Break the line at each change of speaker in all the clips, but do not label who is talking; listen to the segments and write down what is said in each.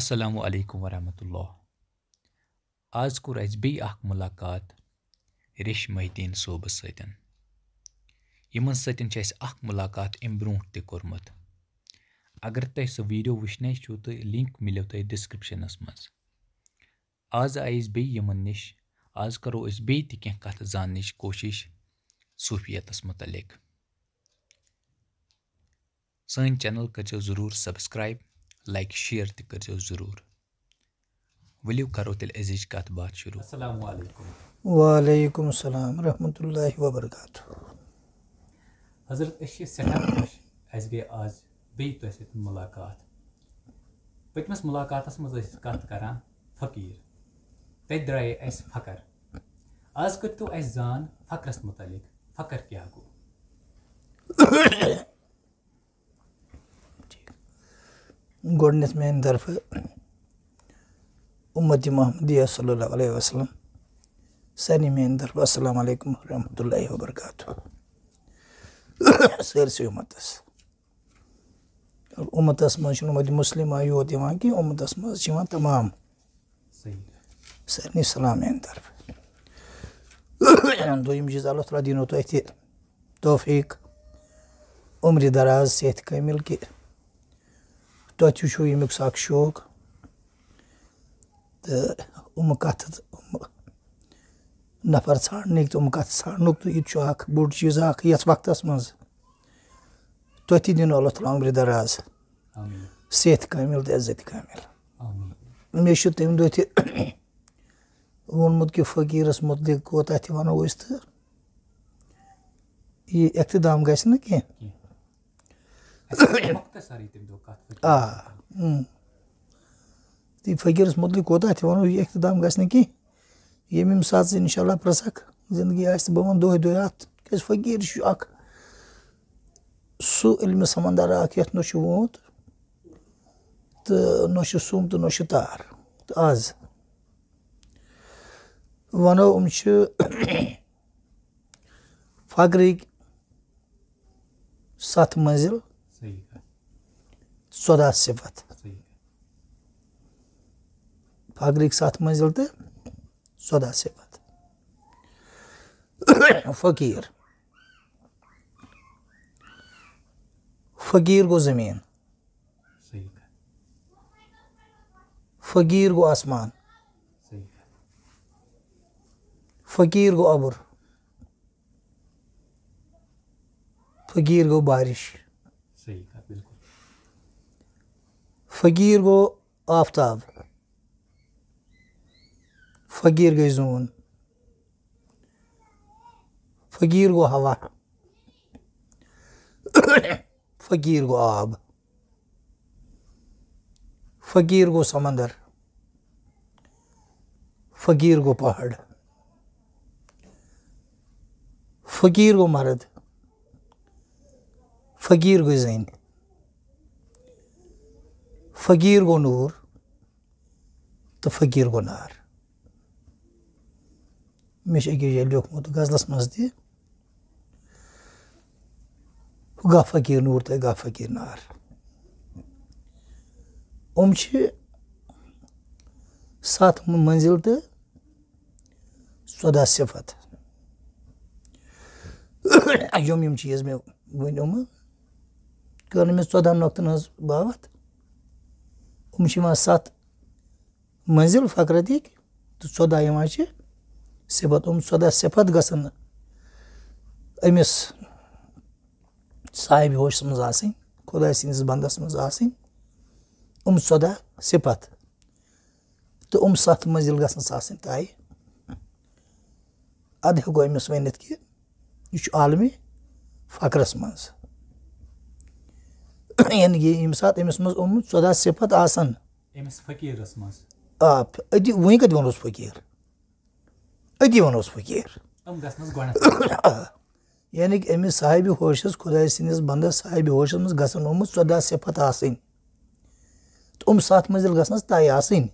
السلام علیکم ورحمۃ اللہ آز کوٚر اَسہِ بیٚیہِ اَکھ مُلاقات ریشمٲہی دیٖن صٲبَس سۭتۍ یِمَن سۭتۍ چھِ اَسہِ اَکھ مُلاقات اَمہِ برونٛٹھ تہِ کوٚرمُت اگر تۄہہِ سُہ ویٖڈیو وٕچھنے چھُو تہٕ لِنٛک مِلیو تۄہہِ ڈِسکِرٛپشَنَس منٛز آز آے أسۍ بیٚیہِ یِمَن نِش آز کَرو أسۍ بیٚیہِ تہِ کینٛہہ کَتھٕ زاننٕچ کوٗشِش صوٗفیتَس متعلق سٲنۍ چَنَل کٔرۍزیو ضٔروٗر سَبسکرٛایب لایک شیر تہِ کٔرۍزیو ضٔروٗر ؤلِو کَرو تیٚلہِ أزِچ کَتھ باتھ شروٗع اَسَلام علیکُم
وعلیکُم السلام ورحمتہ اللہ وبرکاتہ
حضرت أسۍ چھِ سٮ۪ٹھاہ خۄش اَسہِ گٔے آز بیٚیہِ تۄہہِ سۭتۍ مُلاقات پٔتمِس مُلاقاتَس منٛز ٲسۍ کَتھ کَران فقیٖر تَتہِ درٛایے اَسہِ فقر آز کٔرۍتو اَسہِ زان فقرَس مُتعلِق فقر کیٛاہ گوٚو
گڈنیت میانہ طرف امت محمدیہ صلی اللہ علیہ وسلم سرن میان طرف السلام علیکم و رحمۃ اللہ و برکاتہ سرسے اُمتس امتس منچ مسلمہ یوتھ کن امتس مزہ تمام سلام میان طرف اللہ تعالیٰ دینو تھی توفیق عمری دراز سے اتل کہ تینکس اخ شوق تو ام کت نفر ثاڑنک تو کتنک تو یہ بوڑھ چیز یس وقت مز تھی دینو اللہ تعالیٰ عمر دراز صحت کامل تزت کا میچ تمہیں دہ تہ فقیر متعلق کوتہ تنوع تو یہ اختتام گیم تی فقیر متعلق کو ون اختتام گھنہیں کیسات انشاء اللہ پسکھ زندگی آ فقیر الم سمندر ات نوت تو نس س سم تو نار تو آز و فقرک سات منزل सोलह सिफत फागरी के साथ मंजिलते सोलह सिफत फकीर फकीर को ज़मीन फकीर को आसमान फकीर को अबर फकीर को बारिश فقیر گو آفتاب فقیر گئی زون فقیر گو ہوا فقیر گو آب فقیر گو سمندر فقیر گو پہاڑ فقیر گو مرد فقیر گو زین फकीर को नूर तो फकीर को नार मे लिखमुत गजलस मज गाह फकीर नूर तो गाह फकीर नार उम सत मंजिल तो ژۄداہ صِفت یِم یِم چیٖز مےٚ ؤنۍ یِمہٕ کٔر نہٕ مےٚ ژۄدہَن نۄختَن ہٕنٛز باوَتھ ઉમશીમાં સાત મંઝિલ ફકરતી સોદા એમાં છે સેફત ઉમ સોદા સેફત ગژھن أمِس صاحبہِ ہوشَس منٛز آسٕنۍ خۄداے سٕنٛدِس بَندَس منٛز آسٕنۍ یِم سۄداہ صِفت تہٕ یِم سَتھ مٔنٛزِل گژھنَس آسٕنۍ طے اَدٕ ہیٚکو أمِس ؤنِتھ کہِ یہِ چھُ عالمہِ فخرَس منٛز yani imसात एमएस मस ओम ژۄداہ صِفت آسان
أمِس فقیٖرَس منٛز
آ أتی وۄنۍ کَتہِ وَنوس فقیٖر أتی وَنوس فقیٖر یعنی کہِ أمِس صاحبہِ ہوشَس خۄداے سٕنٛدِس بَندَس صاحبہِ ہوشَس منٛز گژھن آمٕژ ژۄداہ صِفت آسٕنۍ تہٕ یِم سَتھ مٔنزِل گژھنَس طے آسٕنۍ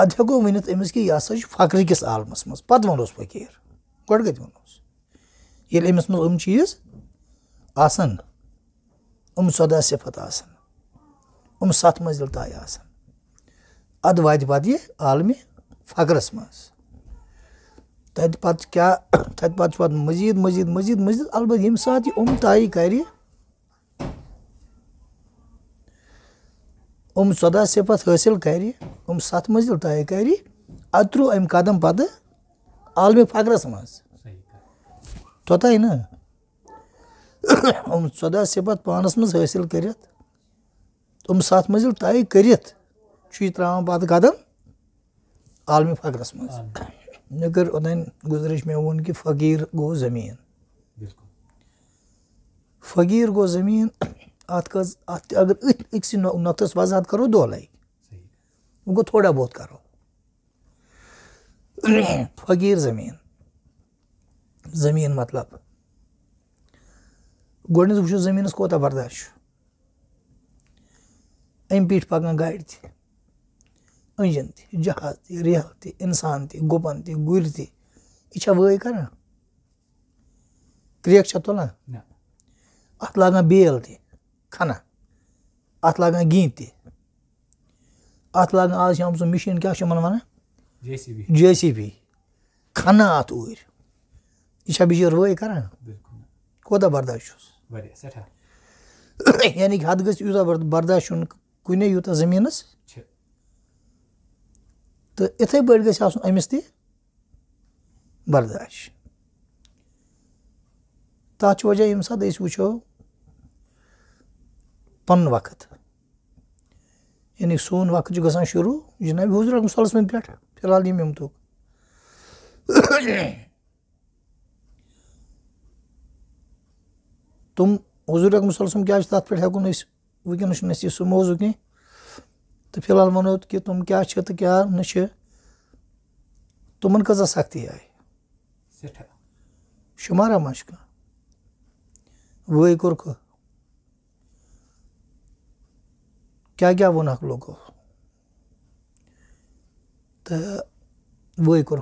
اَدٕ ہٮ۪کو ؤنِتھ أمِس کہِ یہِ ہَسا چھُ فقرٕ کِس عالمَس منٛز پَتہٕ وَنوس فقیٖر گۄڈٕ کَتہِ وَنوس ییٚلہِ أمِس منٛز یِم چیٖز آسَن ام صدا صفت آ سات منزل طے آد واتہ یہ عالم فکرس مت پہ تب پہ مزید مزید مزید مزید اب سات یہ طے کرا صفت حاصل کر ست منزل طے قدم پَتہٕ عالمہِ فخرَس منٛز توٚتانۍ نا ژۄداہ پانَس منٛز حٲصِل کٔرِتھ سودا سَتھ پانس طے کٔرِتھ چھُ یہِ ترٛاوان پَتہٕ قدم عالمہِ فقرَس منٛز مےٚ مےٚ کٔر اوٚتانۍ گُزٲرِش ووٚن کہِ فقیٖر گوٚو زٔمیٖن فقیٖر گوٚو زٔمیٖن اَتھ کٔژ اَتھ تہِ اگر أتھۍ أکسٕے اقس وضاحت کَرو دۄہ لَگہِ وۄنۍ گوٚو تھوڑا بہت کَرو فقیٖر زٔمیٖن زٔمیٖن مطلب घोड़ने से पूछो ज़मीन उसको होता बर्दाश्त अं पीठ पकन गाड़ थी अंजन थी जहाज थी रिह थी इंसान थी गुपन थी गुर थी यह वह कर क्रेक तुलान अत लागान बेल थी खना अत लागान गी थी अत लागान आज आम सो मशीन क्या वन जे सी बी खना अत ऊर यह बिचार वह कर कोदा बर्दाश्त Yani sërë herë. Jeni që hadë gësë yuza bardashun kujne yuta zëminës? Që. Të e thej bërë gësë asun e misti? Bardash. Ta që vëgja imsa dhe isë uqo پن وقت یعنی سون وقت جو گسان شروع جناب حضور صلی اللہ علیہ وسلم پیٹھ فی تم حضور اکم صلی اللہ علیہ وسلم کیا تک پہ ہوں ونکس یہ سہ موضوع کی تو فی الحال ون کہ تم کیا تو کیا نش تم کزا سختی
آئے
شمارہ مش وی کور کیا کیا ونک لوگو تو وی کور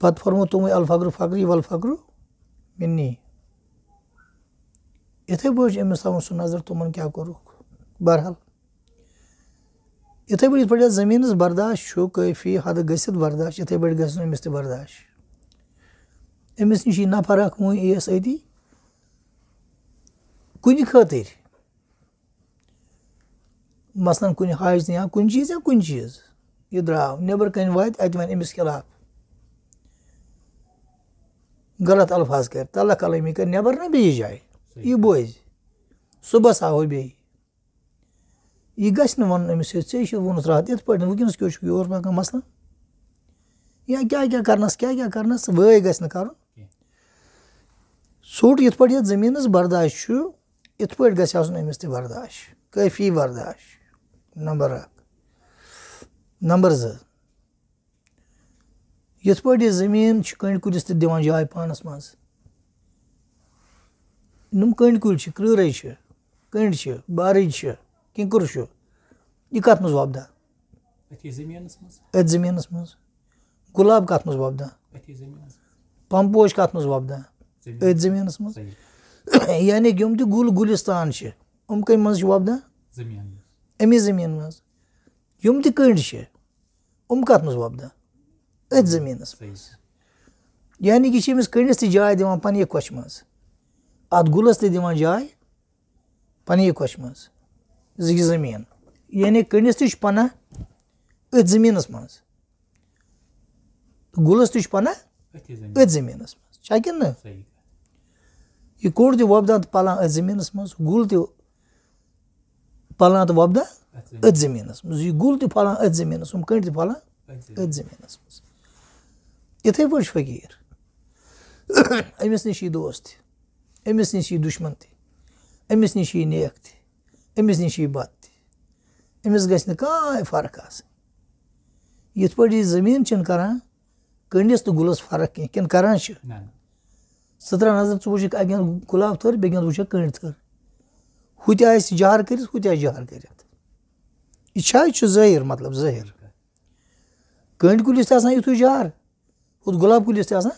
پہ فرمو تمہیں الفقر فقری ول یِتھَے پٲٹھۍ چھِ أمِس تھاوُن سُہ نظر تِمَن تمہن کیا بہرحال اتھے پی پہ زمینس برداشت یِتھَے پٲٹھۍ گژھِ نہٕ أمِس تہِ ترداشت أمِس نِش یہ نفر اَکھ وٕنۍ یِیَس أتی کُنہِ خاطر مثلاً کُنہِ یا کُنہِ چیٖز یا کُنہِ چیٖز یہِ درٛاو کن کَنۍ واتہِ اَتہِ وَنہِ أمِس خلاف غلط الفاظ کر اللہ کرق علمی کربر نا بیس جائے یہ بوز جی۔ صبح آو بی یہ گھس نا ون امس اچھے وونس رات یت پہ ونکس مسئلہ یا کیا کیا کرنس کیا کیا کرنس وے گھس کر وغیر جی۔ گر سوٹ ٹھیک یو زمین برداشت ات پہ گھنس ترداشت قفی برداشت نمبر نمبر ز یِتھ پٲٹھۍ یہِ زٔمیٖن کٔنٛڈۍ کٔنٛڈۍ کُلِس تہِ دِوان جاے پانَس منٛز یِم کُلۍ چھِ یھ چھِ کٔنٛڈۍ چھِ تعلیم چھِ کِنٛکُر چھُ یہِ کَتھ منٛز وۄپدان أتھۍ زٔمیٖنَس منٛز گُلاب کَتھ منٛز وۄپدان پَمپوش کَتھ منٛز وۄپدان أتھۍ زٔمیٖنَس منٛز یعنی کہِ یِم یِم تہِ گُلِستان چھِ چھِ کٔمۍ منٛز وۄپدان أمی زٔمیٖن منٛز یِم تہِ کٔنٛڈۍ چھِ یِم کَتھ منٛز وۄپدان Отзаменас. Yani geçimiz kırnesti cahil divan paniye koşmaz. Adgulaslı divan cahil paniye koşmaz. Zigi zemin. Yani kırnesti şpana отзаменас maz. Gulas düşpana отзаменас maz. Çakin ne? И курди вобдан палан отзаменас маз. Гулди палан вобда отзаменас маз. И гулди палан отзаменас. Ум кырди палан отзаменас маз. پٲٹھۍ فقیٖر أمِس نِش یی دوس تہِ أمِس نِش یی دُشمَن تہِ أمِس نِش یی نیک تہِ أمِس نِش یی تھی تہِ أمِس گژھِ نہٕ گز فرق آسٕنۍ یِتھ پٲٹھۍ یہِ زٔمیٖن چھِنہٕ کَران کٔنڈِس تہٕ گُلَس فرق کینٛہہ کِنہٕ کَران چھِ
ژٕ
ترٛاو نظر ژٕ وٕچھکھ اَکہِ گُلاب تھٔر بیٚکہِ ثقل تھے گھک کنڈ تھر ہوتی جہر چھا یہِ چھُ ظٲہِر مطلب ظٲہِر کٔنٛڈۍ کُلِس تہِ آسان تو جہار ہُتھ گۄلاب کُلِس تہِ آسان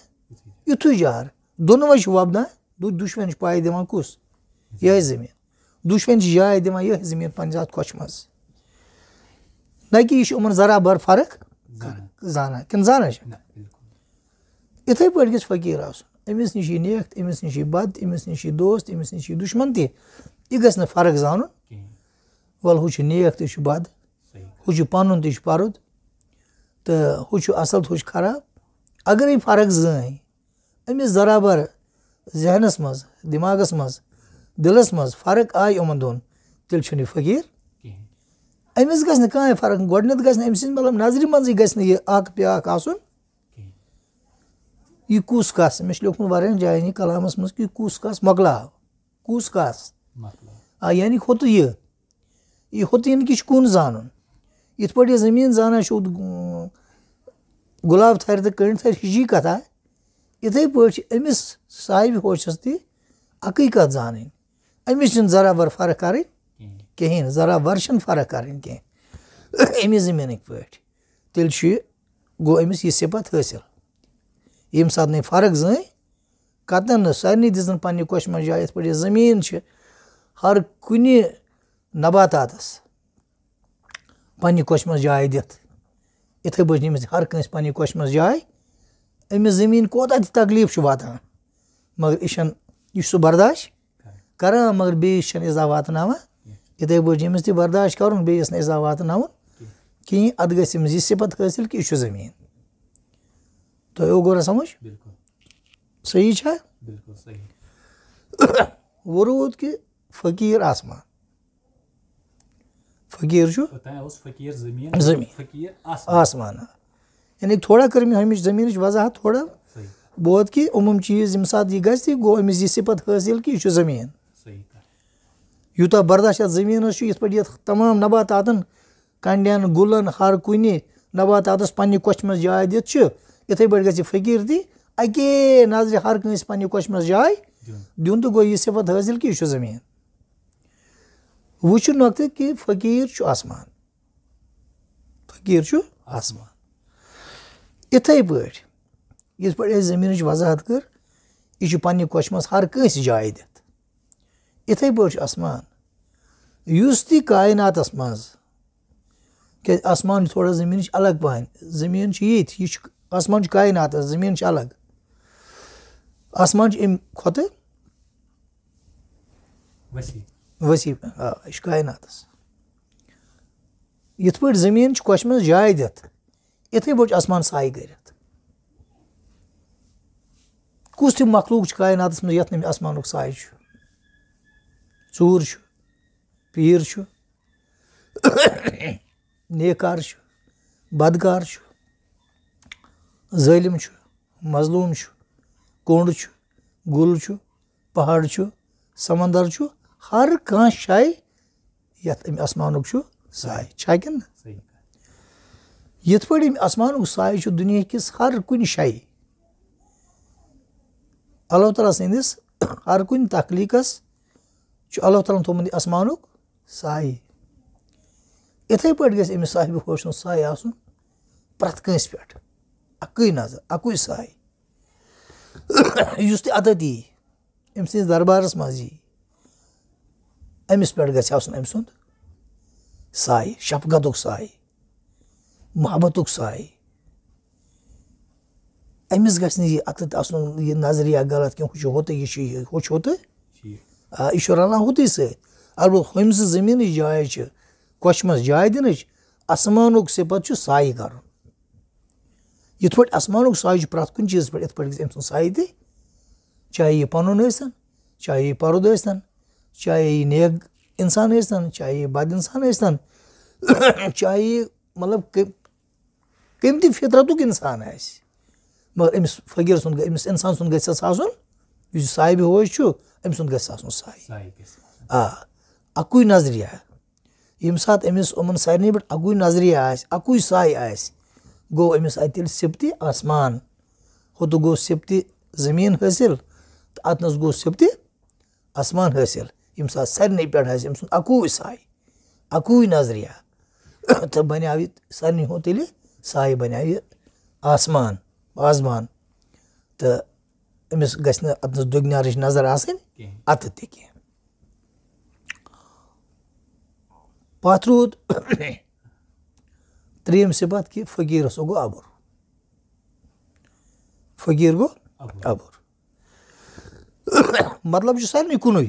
یُتھُے جار دۄنوَے چھِ وۄپدان گلب چھِ پاے دِوان کُس یِہوٚے زٔمیٖن دینا چھِ جاے دِوان یِہوٚے زٔمیٖن دے اَتھ خوشی منٛز نہ کہِ یہِ چھُ یِمَن ذرا بَر فرق زانان کِنہٕ زانا کہ زانا اتائی پہ گھ فقیر آنس نیش یہ نیخ تو امس نش ہی بد امس نش أمِس نِش نش دُشمَن تہِ یہِ گژھِ نہٕ فرق زانُن وَلہٕ ہُہ ہُہ چھُ چھُ چھُ چھُ تہِ تہِ پَنُن پَرُد تہٕ ہُہ چھُ اَصٕل تہٕ ہُہ چھُ خراب اگر فرق زن امس برابر ذہنس مز مز دلس مز فرق آئی ان دون تیل چھ فقیر امس گھنٹے فرق گھت گے امس مطلب نظری مند گیا آپ یہ کس مت ون جائن کلامس مجھے کس کس مکل کس کس آ یعنی ہوت یہ ہتین کن زان پہ زمین زانا چھو گلام تھر تھجی کتا اتھے صاحبہِ امس تہِ اَکٕے کَتھ زانٕنۍ زان امس چرابر فرق کریں چھِنہٕ فرق کریں ساتہٕ نَے فرق زٲنۍ کَتٮ۪ن حاصل سارنٕے سات پنٛنہِ ز منٛز سارے یِتھ پٲٹھۍ یہِ یہ زمین ہر کن نباتات منٛز جائے دِتھ یِتھَے پٲٹھۍ ہر کٲنٛسہِ پنٛنہِ پہنچ منٛز جاے أمِس زٔمیٖن کوتاہ تہِ تکلیٖف چھُ واتان مگر یہِ چھَنہٕ یہِ چھُ سُہ برداش کَران مگر بیٚیِس چھَنہٕ واتناوان یِتھَے پٲٹھۍ تہِ بیس چھہاں واتن اتھائی پیمس تی برداشت کر بیس نزہ واتن کہیں ادھت حاصل كہ یہ زمین تورہ سمجھ سَمٕجھ صحیح چھا وۄنۍ روٗد کہِ فقیٖر آسمان فقیر آسمان یعنی تھوڑا کر ہمش زمین وضاحت تھوڑا بہت کہ عموم چیز یہ سات یہ گو امس یہ صفت حاصل کہ یہ زمین یوتا برداشت زمینس یہ پہ تمام نباتات کنڈن گلن ہر کن نباتات پنہ کوش من جا دقیر تھی اکے نظر ہرک پنہ گو یہ دفت حاصل کہ یہ زمین Vücud nakti ki fakir şu asman. Fakir şu asman. یِتھَے پٲٹھۍ یِتھ پٲٹھۍ اَسہِ زٔمیٖنٕچ وضاحت کٔر یہِ چھُ پنٛنہِ کۄچھِ منٛز ہر کٲنٛسہِ جایہِ دِتھ یِتھَے پٲٹھۍ چھُ اَسمان یُس تہِ کایناتَس منٛز کیٛازِ اَسمان چھُ تھوڑا زٔمیٖن چھِ الگ پَہَن زٔمیٖن چھِ ییٚتھۍ یہِ چھُ اَسمان چھُ کایناتَس زٔمیٖن چھِ الگ اَسمان چھُ اَمہِ کھۄتہٕ вазифа, шкайнатас. یِتھ پٲٹھۍ زٔمیٖن چھُ کۄچھِ منٛز جاے دِتھ یِتھٕے پٲٹھۍ چھُ آسمان سایہِ کٔرِتھ کُس تہِ مخلوٗق چھُ کایناتَس منٛز یَتھ نہٕ آسمانُک ساے چھُ ژوٗر چھُ پیٖر چھُ نیکار چھُ بدکار چھُ ظٲلِم چھُ مظلوٗم چھُ کوٚنٛڈ چھُ گُل چھُ پہاڑ چھُ سَمنٛدر چھُ ہر کت ام اسمان سائے تھ پای اسمان سائے دنیا کس ہر کن شائ اللہ تعالیٰ سندس ہر کن تخلیقس اللہ تعالیٰ تھومت تسمانک سائے اتھے پی گھر امس صاحب حوصن سائے آرتھ کاس پک نظر اکوئی سائے استت یہ ام سربارس مز امس پہ گر ام سائے شفقت سائے محبت سائے امس گز نی اتن یہ نظریہ غلط ہوت یہ ہوت آ یہ رلان ہوت سی ابتہ ہومز زمین جاشمہ جا دنچ اسمانک سپت سائے کریٹ اسمان سائے پھر کن چیز پہ ات پہ گز ام سائے تاہے یہ پنسن چاہے یہ پستن چاہے یہ نیک انسان ہے چاہے چاہیے بد انسان ہے چاہے چاہیے مطلب قیمتی فطرتوں کی انسان ہے مگر امس فقیر سنگا امس انسان سنگا اس سا سن جو سائی بھی ہوئی چھو امس سنگا اس سا آ سائی نظریہ نظری ہے یہ مسات امس امن سائی نہیں بٹ اکوی نظری ہے اس اکوی سائی ہے اس گو امس آئی تیل آسمان ہو تو گو سبتی زمین حسل آتنس گو سبتی آسمان حسل ییٚمہِ ساتہٕ سارنٕے پٮ۪ٹھ آسہِ أمۍ سُنٛد اکو سہ اکوئی نظریہ تہٕ تو یہِ سارنٕے ہُنٛد تیٚلہِ سایہِ بنو یہِ آسمان تہٕ أمِس گژھِ نہٕ اَتنَس گارج نظر آسٕنۍ اَتھٕ تہِ پَتھ روٗد ترٛیٚیِم صِفت کہِ فقیٖرَس فقیر گوٚو اَبُر فقیٖر گوٚو اَبُر مطلب چھُ سارنٕے کُنُے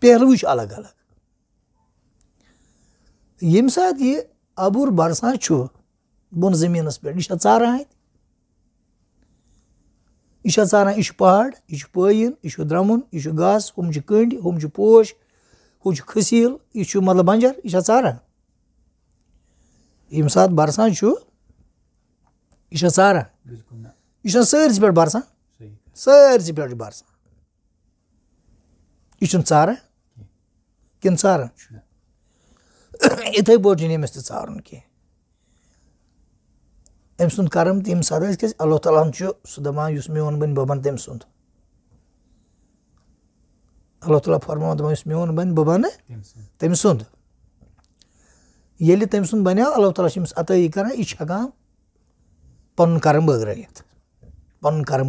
پہلو الگ الگ یم سات یہ ابو برسان بن زمین پہ یہ چاران یہ چاران یہ پہاڑ یہ پین یہ درمن یہ گاس ہم کنڈ ہم پوش ہم کھسیل یہ مطلب بنجر یہ یم سات برسان یہ سارا یہ سرس پہ برسان سرس پہ برسان یہ سارا کن ٹھیک اتھے پیمس تار کیم سرم تمہیں سات اللہ تعالیٰ ہن سپہ سن بہ اللہ تعالیٰ فرما دہ مون بن بہ بند یل تمہ سنی اللہ تعالیٰ عطی کر یہ پن کرم بغرائت پن کر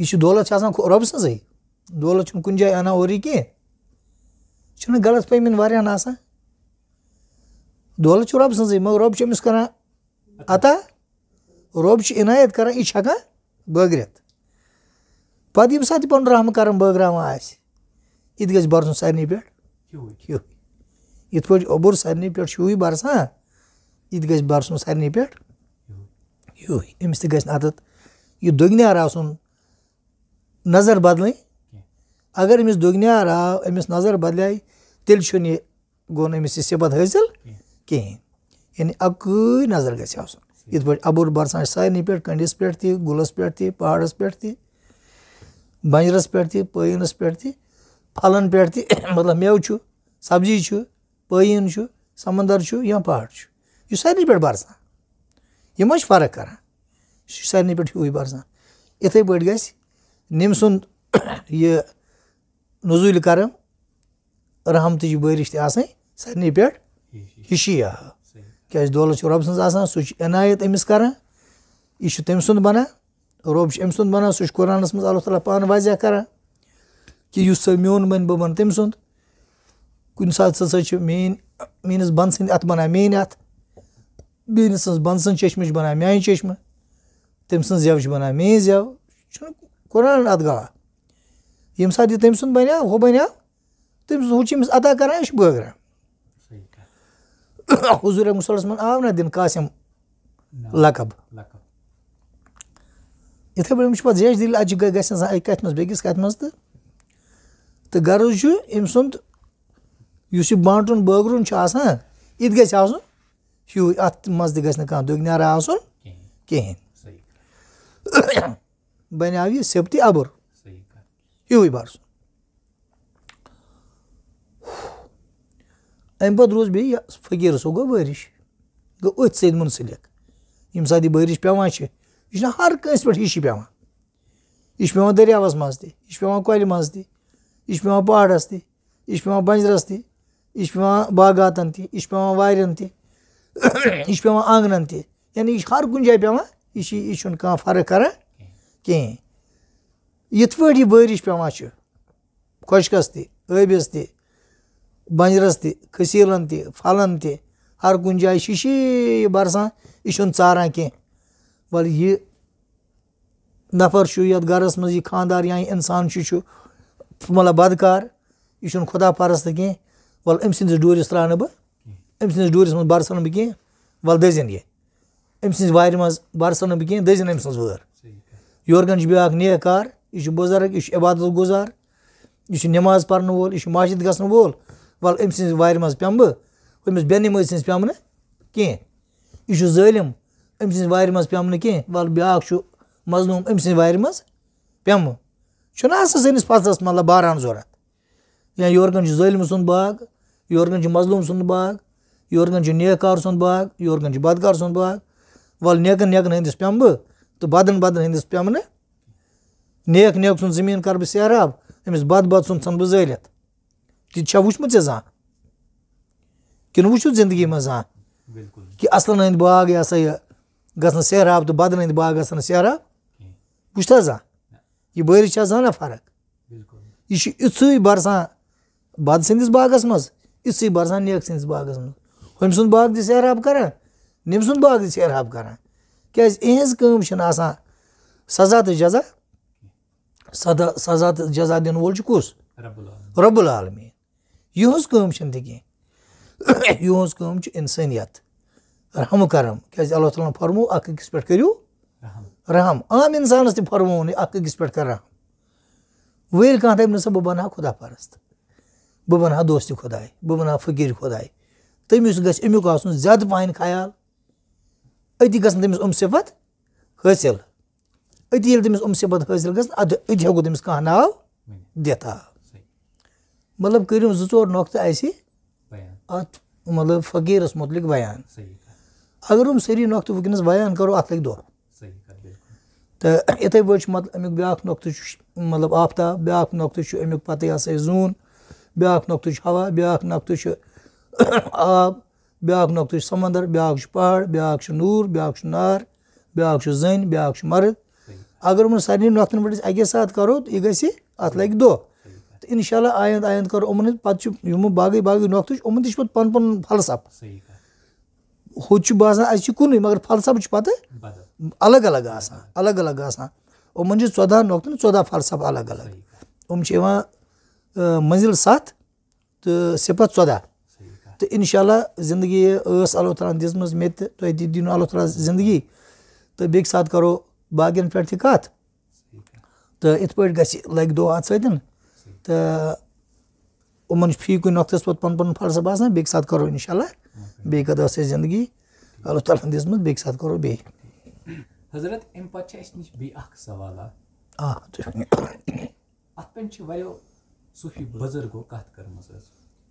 یہ دولت آ رب سی دولت کن جائیں انہوں اوری كی غلط فم و كا دولت رب سی مگر رب ربس كر عطا رب سے عنایت کر یہ ہکہ بت سات پہم کرم بغرامان یہ تھہ برس سر پہ ہو یو اوبر سرنی پی برسان یہ تسہ برس سرن پہ ہوئی امس تطت یہ دنگنی آن نظر بدلیں اگر امس دُگنیار آو امس نظر بدلے أمِس یہِ یہ حٲصِل حاصل یعنی اکی نظر گن پہ او برسان سارے پہاڑَس پٮ۪ٹھ تہِ گلس پٮ۪ٹھ تہِ پھٹ پٮ۪ٹھ تہِ تعینس پٮ۪ٹھ تہِ مطلب مٮ۪وٕ چھُ سبزی پ سمندر یا پہاڑ یہ سارے پرسان یہ چھِ فرق سارنٕے پٮ۪ٹھ پی برسان یِتھَے پٲٹھۍ گژھِ نمسُن یہِ نزوٗلہِ کَرٕم رحمتٕچ بٲرِش تہِ آسٕنۍ سارنٕے پٮ۪ٹھ ہِشی آ کیٛازِ دولت چھِ رۄبہٕ سٕنٛز آسان سُہ چھُ عنایت أمِس کَران یہِ چھُ تٔمۍ سُنٛد بَنان رۄب چھُ أمۍ سُنٛد بَنان سُہ چھُ قرآنَس منٛز اللہ تعالیٰ پانہٕ واضح کَران کہِ یُس سُہ میون بَنہِ بہٕ بَنہٕ تٔمۍ سُنٛد کُنہِ ساتہٕ ہَسا چھِ میٛٲنۍ میٛٲنِس بَنہٕ سٕنٛدۍ اَتھ بَنان میٛٲنۍ اَتھ میٛٲنِس سٕنٛز بَنہٕ سٕنٛز چٔشمہٕ چھِ بَنان میٛانہِ چٔشمہٕ تٔمۍ سٕنٛز زٮ۪و چھِ بَنان میٛٲنۍ زٮ۪و چھُنہٕ कुरान अत गवा यम साथ तम सुंद बनिया हो बनिया तम सु हुचिम अता करा यह बगरा हुजूर मुसलस मन आव ना दिन कासिम लकब इथे पे पे जेश दिल अज गई कथ मे बेकिस कथ मे तो गर्ज अम सुंद इस बांटन बगरुन यह गु ह्यू अत मज तुग दुगनारा आसन कहें بنو یہ سب تبھی ہو برس امہ پی فقیر سو گو بش گو ات سی منسلک یمہ سات یہ بش پ یہاں ہرکہ پیٹ حشی پیوہ یہ پیوان دریس مزہ پیوان کل مز تیوا پہاڑس تھی پہ بنجرس تعاع باغات تعویان والن تعوی آنگن تعنی یہ ہر کئی پیان یہ کم فرق کر یِتھ پٲٹھۍ یہِ بٲرِش پٮ۪وان چھِ خۄشکَس تہِ تہِ تہِ تہِ تہِ ٲبِس بَنجرَس کھٔسیٖلَن پھَلَن ہر کُنہِ جایہِ تبس تنجرس بَرسان یہِ چھُنہٕ ژاران کینٛہہ وَلہٕ یہِ نَفر چھُ یَتھ گَرَس منٛز یہِ خاندار یا یہِ اِنسان چھُ چھُ مطلب بَدکار یہِ چھُنہٕ خۄدا کینٛہہ وَلہٕ أمۍ سٕنٛدِس ڈوٗرِس ترٛاو نہٕ بہٕ أمۍ سٕنٛدِس ڈوٗرِس منٛز بَرسَن نہٕ بہٕ کینٛہہ وَلہٕ دٔزِن یہِ أمۍ سٕنٛزِ وارِ منٛز بَرسَن نہٕ بہٕ کینٛہہ دٔزِن أمۍ سٕنٛز وٲر yorganç bir hak niye kar? İşi bozarak, iş ibadet gozar. İşi namaz parını bol, işi maaşı dikasını bol. Val emsiniz vayrımaz piyambı. Oyumuz ben nemaysiniz piyambını. Ki? İşi zalim. Emsiniz vayrımaz piyambını ki? Val bir hak şu mazlum emsiniz vayrımaz. Piyambı. Şu nasıl seniz pastasmalla bağıran zorat. Yani yorgancı zalimsin bak. Yorgancı mazlumsun bak. Yorgancı niyekarsın bak. Yorgancı badkarsın bak. Val niyakın niyakın hendis piyambı. تو بدن بدن ہندس نیک نیک سن زمین کر سہر سیراب امس بد بد سب ثن بہ زمت زن و زندگی مزہ کہ اصلن باغ یہ سا گا سیراب تو بدن باغ گا سیراب وشت ز فرق بالکل یہ سی برسان بد ساغس منسو برسان نیک نیق ساغس من ہو ساغ سہر آبر نم باغ سہر سیراب کرا آسان سزا آزات جزا سدا سزا سزات جزا دن وول کس رب العالمین اہن کا کیہنسنیت رحم کرم اللہ تعالیٰ فرمو فرما اکس پیو رحم رحم عام انسانس ترمون اکس پہ رحم و سا بہ با خدا فرست بہ با دستی خدا بہ با فکر خدا تمس گز امی زیادہ پہن خیال اتی گم صفت حاصل اتی یل تمس ام صفت حاصل گی ہوں تمس کاؤ دن زور نقطہ اس مطلب فقیرس متعلق بیان اگر سری نوت بیان کرو اتھ لگ دہی پایا نقت مطلب آفتاب بیا نش امی پتہ یہ سا زون بیا نقت ہوا بیا نقت آب بیااق نخت سمندر بیاا پہاڑ بیاا نور بیا نار بیا زن بیاا مرد اگر ان سارے نقتن اکی سات کرو تو یہ گز ات لگ دہ تو انشاء اللہ آئند آئند کرو ان پہ باقی باقی نوخت انس پہ پن فلسف ہواسان اچھے کنویں مگر فلسف پتہ الگ الگ آسان الگ الگ آسان آودہ نقطہ ودہ فلسف الگ الگ ام مزل سات تو صفت ثدہ تو انشاءاللہ زندگی یس اللہ تعالیٰ دزمز دے تی نو اللہ تعالیٰ زندگی تو بیک سات بیو باقی پہ کات تو ات پہ گھس لگ ستن تو سے فی کن وقتس پہ پن پن فرض بیک قدر سے زندگی اللہ تعالیٰ دزمز بیک سات کرو بی
بی حضرت ام نش اخ صوفی بزرگو ساتھ کروال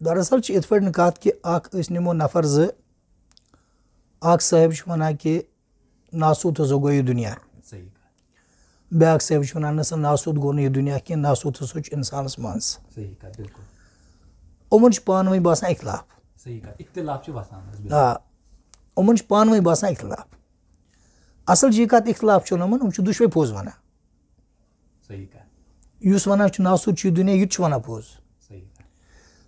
دراصل یہ پھٹ کت کہ اس نمو نفر زک صاحب ونان کہ ناسوت ہسا گو یہ دنیا بیاکھ صاحب ونان نا سا ناسوت گو یہ دنیا کی ناسوت ہسا انسانس من امن پان ون باسان
اختلاف
ہاں پان ون باسان اختلاف اصل یہ کت اختلاف ان دشوے پوز ونان اس ونان ناسوت یہ دنیا یہ ونان پوز صحیح.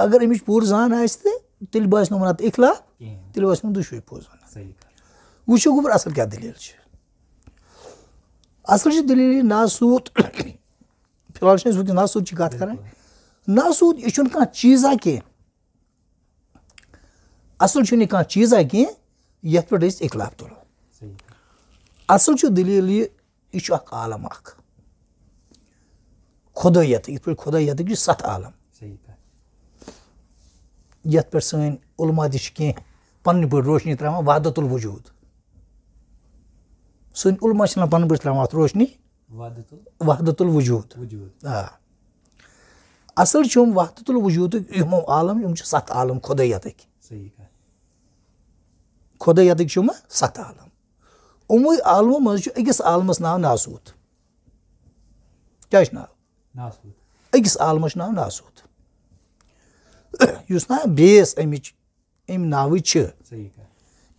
اگر امچ پور زان آ تیل باس ات اخلاق تیل بس دشوئی پوز وچو گوبر اصل کیا دلیل اصل دلیل ناسوت فی الحال ناسوت ناسوتھی کت کران ناسوت یہ چھ کزا کی اصل چھ چیزا کی یت پہ اخلاق تلو اصل دلیل یہ عالم اخ اخدائت یا خدائیت کی سات عالم پٮ۪ٹھ سٲنۍ علما تہِ چھِ کینٛہہ پَنٕنۍ پٲٹھۍ روشنی ترٛاوان الوجوٗد سٲنۍ علما چھِ الوجود پَنٕنۍ پٲٹھۍ ترٛاوان اَتھ روشنی وحدت
الوجوٗد
آ اَصٕل چھِ یِم وحدت الوجوٗدٕکۍ یِمو عالم یِم چھِ سَتھ عالم خۄدایتٕکۍ خۄدایتٕکۍ چھِ خدای سَتھ عالم یِموٕے عالمو منٛز چھُ أکِس عالمَس ناو ناسوٗت کیٛاہ چھُ ناو أکِس عالمَس چھُ ناو ناسوٗت نا بیس امچ ام ن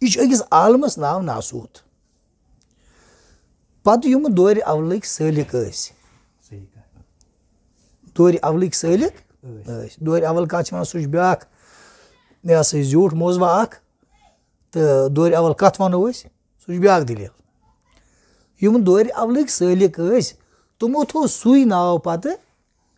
یہ عالمس نا ناسوت پہ دور اولک سلک دور اولک سلک دور اول کات سیاہ یہ سا ز موضوع اہ اول کت و سیش بیا دل دور اولک سلک تمو ناو پ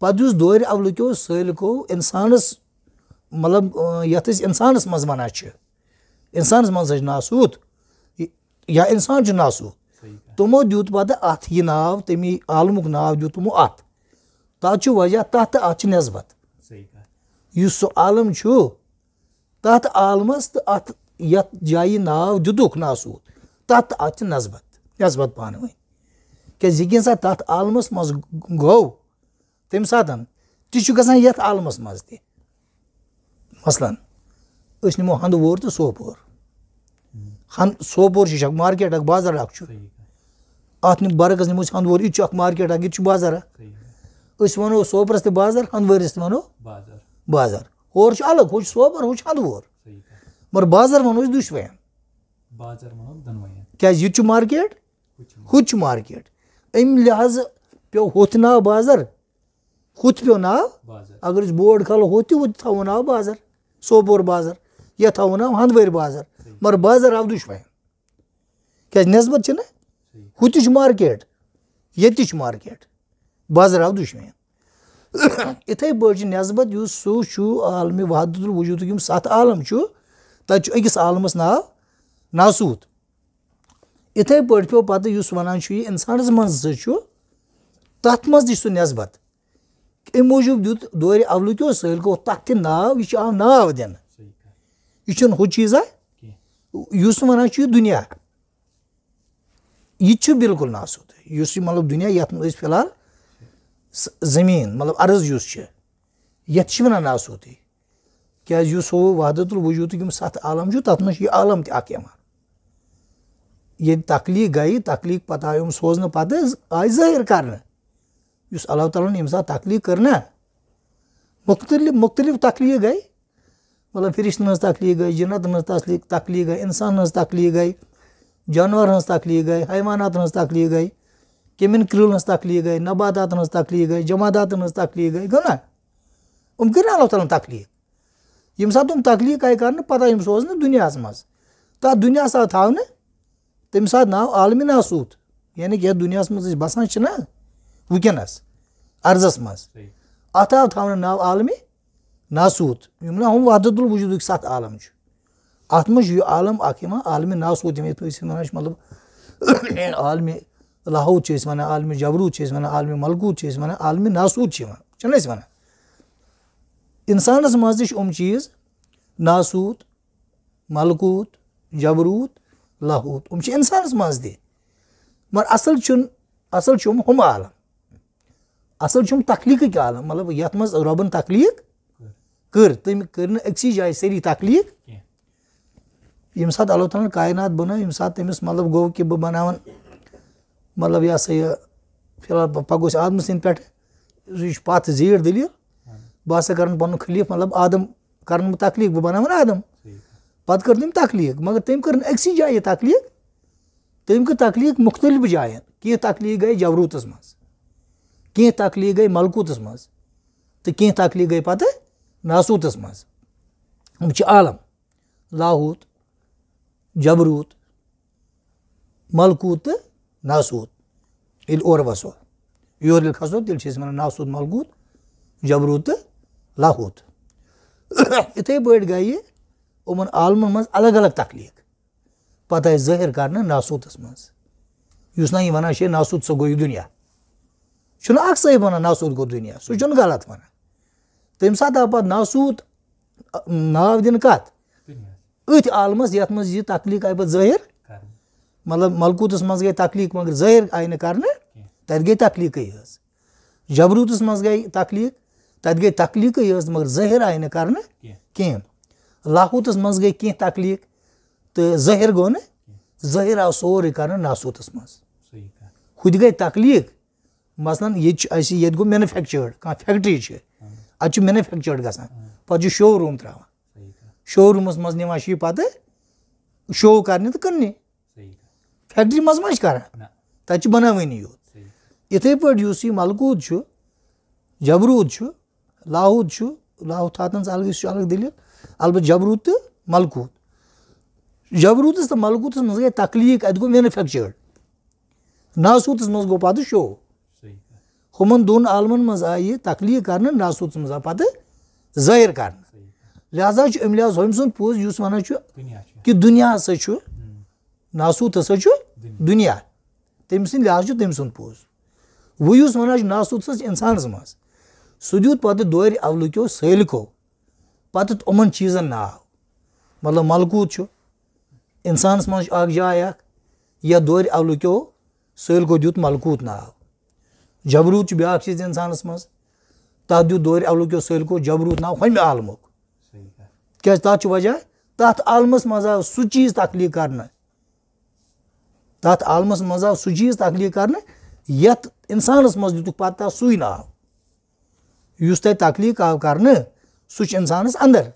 پتہ اس دور اولک سلکو انسانس مطلب یعنی انسان منانس مجھ ناسوت یا انسان ناصوط تمو ناو تمہی عالمک نا دمو تات وجہ تب تو اتہ نسبت سہ عالم تالمس تو جائیں ناؤ دت ناصوت تب تو اتبت نسبت پہ ورن کقین سہ تع عالمس مو تم ساتھ تیچو گزان یہ عالمس مز تھی مثلاً اس نمو ہند وور تو سوپور ہند سوپور سے مارکیٹ اک بازر اک ات برعکس نمو ہند وور یہ مارکیٹ اک یہ بازر اس ونو سوپرس تہ بازر ہند ورس تہ ونو بازر ہور الگ ہو سوپر ہو ہند وور مگر بازر ونو دشوئی کیا مارکیٹ ہوچ مارکیٹ ام لحاظ پیو ناو بازر ہوت پی ناو اگر بورڈ کھالو تا ناو بازر سوپور بازر یا تاو ناو ہندو بازر مگر بازر آو دشوین کب ہو مارکیٹ یہ مارکیٹ بازر آو دشوین اتھے یُس سُہ چھُ عالمہِ وحدت الوجوٗدُک یِم سَتھ عالم چھُ چھُ تَتہِ أکِس عالمَس ناو ناسوٗت یِتھَے پٲٹھۍ پیوٚو پَتہٕ یُس وَنان چھُ یہِ اِنسانَس منٛز سُہ چھُ تَتھ منٛز تہِ چھُ سُہ نٮ۪سبت موٗجوٗب دیُت دورِ ام موجوب گوٚو تَتھ تہِ ناو یہِ چھُ آو ناو دِنہٕ یہِ چھُنہٕ ہُہ چیٖزا یُس وَنان چھُ یہِ دُنیا یہِ تہِ چھُ بِلکُل بالکل یُس یہِ مطلب دُنیا یَتھ منٛز أسۍ فِلحال زٔمیٖن مطلب عرض یُس چھُ یَتھ چھِ وَنان ٹھیک کیٛازِ یُس ہُہ وحدت یِم سَتھ عالم چھُ چھُ تَتھ منٛز یہِ عالم تہِ تک مالم تق یہ تکلیق گئی تکلیق پتہ آئی سوزہ پتہ آئے ظٲہِر کَرنہٕ جس اللہ تعالیٰ نے امزا تخلیق کر مختلف مختلف تخلیق گئی مطلب فرشت ہز تخلیق گئی جنت جنتنق تخلیق تخلیق گئی انسان ہن تخلیق گئی جانور تخلیق گئی حیوانات ہز تخلیق گئی کمن کل ہن تخلیق گئی نباتات ہن تخلیق گئی جمادات ہز تک گہ گا ام کرا اللہ تعالیٰ تخلیق یم سات تکلیق آئی یم سوز نا دنیا مز تب دنیا آو تمہیں تمہ سات نا عالمنہ سوت یعنی کہ دنیا مزید بسانہ Vükenas. Arzasmaz. Şey. Ata tavrı nav alimi nasut. Yumnahum vahdetul vücudu iksat alamcı. 60 yu alam akima alimi nasut demek isimden açmalı. alimi lahut çe ismana alimi cabrut çe ismana alimi malgut çe ismana alimi nasut çe ismana. Çana ismana. İnsanız mazdiş um çiz nasut malgut javrut, lahut. Um çe insanız mazdi. Mar asıl çün asıl çum hum alam. اصل چھم تکلیقی عالم مطلب یت مز ribbon کر تم کر اکسی جائے سری تخلیق یم سات اللہ تعالیٰ کائنات یم سات تمس مطلب گو کہ بہ بنا مطلب یہ سا یہ فی الحال گوس آدم سند پہ پات زیر دلیل بہ سا کر پن خلیف مطلب آدم کر تخلیق بہ آدم پتہ پہ تم تخلیق مگر تم کر اکسی یہ تخلیق تم کر تخلیق مختلف جائن کی تخلیق گئی جوروتس مز ક્યાં તાકલી ગઈ મલકૂતસ મજ તો ક્યાં તાકલી ગઈ پتہٕ નાસૂતس مز یِم چھِ عالم لاہوٗت جبروٗت ملکوٗت تہٕ ناسوٗت ییٚلہِ اورٕ وَسو یورٕ ییٚلہِ کھَسو تیٚلہِ چھِ أسۍ وَنان ناسوٗد ملکوٗت جبروٗت تہٕ لاہوٗت یِتھَے پٲٹھۍ گٔے یہِ یِمَن عالمَن منٛز الگ الگ تکلیٖف پَتہٕ آیہِ ظٲہِر کَرنہٕ ناسوٗتَس منٛز یُس نہ یہِ وَنان چھِ ناسوٗد سُہ گوٚو یہِ دُنیا اقصی بنانا نوسوت گو سو سوچ غلط ون تمہ سات آپ ناسود ناو دن کت عالمس یعنی جی من تکلیق آئی پہ ظاہر مطلب ملکوط مز گئی تکلیق مگر ظاہر آئی نکل کر جبروتس مز گئی تکلیق تب گئی تکلیقی مگر ظاہر آئی نکل لاہوتس مز گئی کھیت تکلیق تو ظاہر گو نظر آو سوری کرنا ناسوطس مز خود گئی تکلیق مثلاً یہ اسی یہ گو فیکٹری مینفیکچر کٹری مینفیکچر گا پ شو روم ترا شو رومس مز پتہ شو کرنے تو فیکٹری مز ماش کر تب بنا ہوت پہ ملکو جبروتھ لاہو لاہوات الگ دلیل اب جبروت تو ملکو جبروتس تو مز گئی تكليق ات گو مینفیکچرڈ گو پتہ شو हुमन दोन आलमन मज आई तकलीह कर नासूद मजा पत जाहिर कर लिहाजा अमलियाज हम सुंद पोज उस वन कि दुनिया हसा नासूद हसा दुनिया तम सद लिहाज तम सुंद पोज वो उस वन नासूद हसा इंसानस मज सह दूत पत दौर अवलुको सैलको पत इन चीजन नाव मतलब मलकूत इंसानस मज जाय अ या दौर अवलुको सैलको दूत मलकूत नाव جبروت چاق چیز انسانس مز تب دور الک سی جبروت ناؤ ہوم عالمک کت وجہ تع عالمس مز آو سہ چیز تکلیق کر تع عالمس مز آو سی تکلیق کرسانس ناو دو سہ تکلیق آو کر سہ انسانس ادر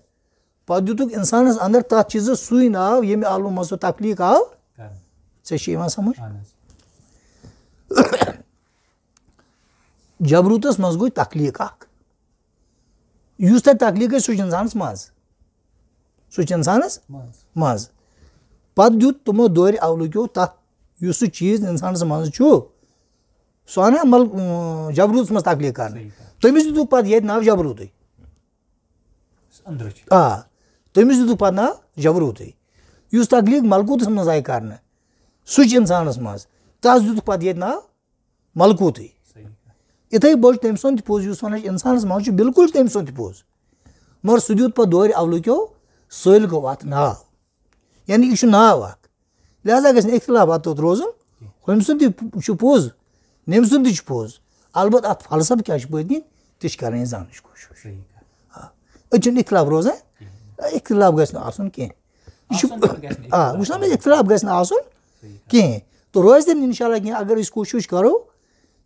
پہ دتک انسانس ادر تک چیزوں ناو نا یمہ عالم مزہ تکلیق آو یو سمجھ جبروتس مز گئی تخلیق اتلیقی سہر از ست تمو دور اولکو تک اس سو چیز اسانس مز س سہ آ مل جبروتس مج تک کرنے تمس دت ناو جبروت آ تمس دت پو جبروت اس تکلیق ملکوتس مج آ سہسان مز تس دت پہ ناو ملکوت یِتھٕے تٔمۍ سُنٛد تہِ پوٚز یُس وَنان چھِ اِنسانَس منٛز چھُ بِلکُل تٔمۍ سُنٛد تہِ پوٚز مگر سُہ دیُت پَتہٕ دورِ دور سٲلۍ گوٚو اَتھ ناو یعنی یہِ چھُ ناو اَکھ گژھِ یہ نا توٚت روزُن گا سُنٛد تہِ چھُ پوٚز نٔمۍ سُنٛد تہِ چھُ پوٚز البتہ اَتھ کیٛاہ پٔتۍ کِنۍ تہِ چھِ ات فلسف کیا زانچ کو اچھی اختلاف روزانہ اختلاف گیش آئی ہاں، اختلاف گھن کئی تو روز اِنشاء اللہ کینٛہہ اگر أسۍ کوٗشِش کَرو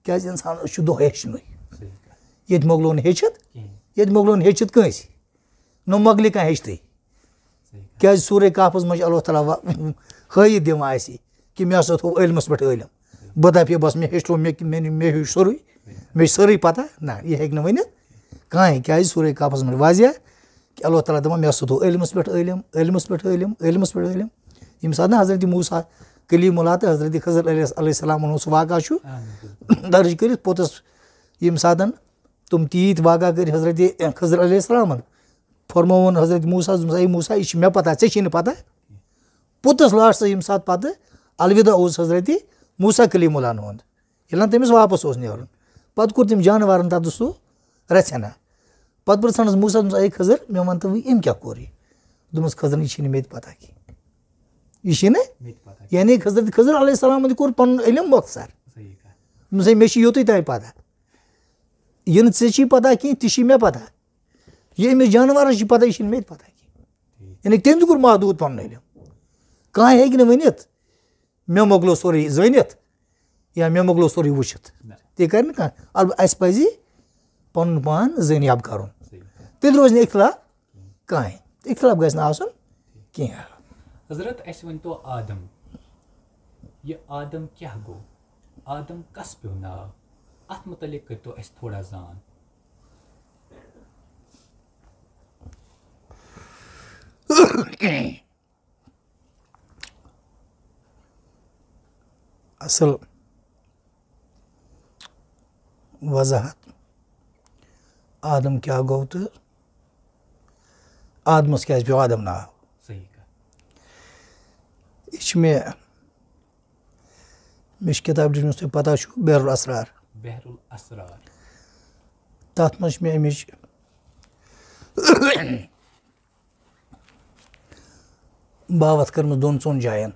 کیاز انسان دہ نیچت یہ مکلو کھانا نکلے کیاز ہی کافس مجھ اللہ تعالیٰ حایت دِن اس تو علمس پہ عمس مو سور میں سر پتہ نہ یہ سورے کافظ واضح کہ اللہ تعالیٰ دو علمس پہ علم علمس پہ علم علمس پہ علم یم سات نا حضرت موسا کلیم اللہ تو حضرت خضر علیہ السلام علیہ واقعہ ساکہ درج کرت پوتس یم تم تیت کر حضرت خضر علیہ السلام فرمون حضرت موسا دی موسا یہ پتہ ے پتہ پوتس لاسٹ یم سات پتہ الوداع اس حضرت موسا اللہ ہند یل تمس واپس اس پتہ کور تاپس نورن پہ کانوار تھی پہ پنس موسا اے خضر مے ون تو ام کیا کور دس خضر یہ پتہ متہن یہ यानी हज़रत खजर अलैहिस्सलाम को पन इलम बहुत सर मे यूत पता यह ऐसी पता कहीं ती मे पता यह अमिस जानवर पता यह मे पता कहीं यानी तम तक महदूद पन इलम कह हे वन मे मोकलो सोरे जनित या मे मोकलो सोरे वुचित ते कर अब अस पज पन पान जनियाब कर तेल रोज इख्तलाफ कहें इख्तलाफ गसन कह
हजरत अस वन तो आदम یہِ آدم کیٛاہ گوٚو آدم کَس پیٚو ناو اَتھ متعلق کٔرۍتو اَسہِ تھوڑا زان
اصل وضاحت آدم کیٛاہ گوٚو تہٕ آدمَس کیٛازِ پیٚو آدم ناو صحیح کَتھ یہِ چھُ مےٚ مش کتاب لیکن اس سے پتہ چھو بحر الاسرار
بحر الاسرار
تاتھ مش میں امش باوت کرم دون سون جاین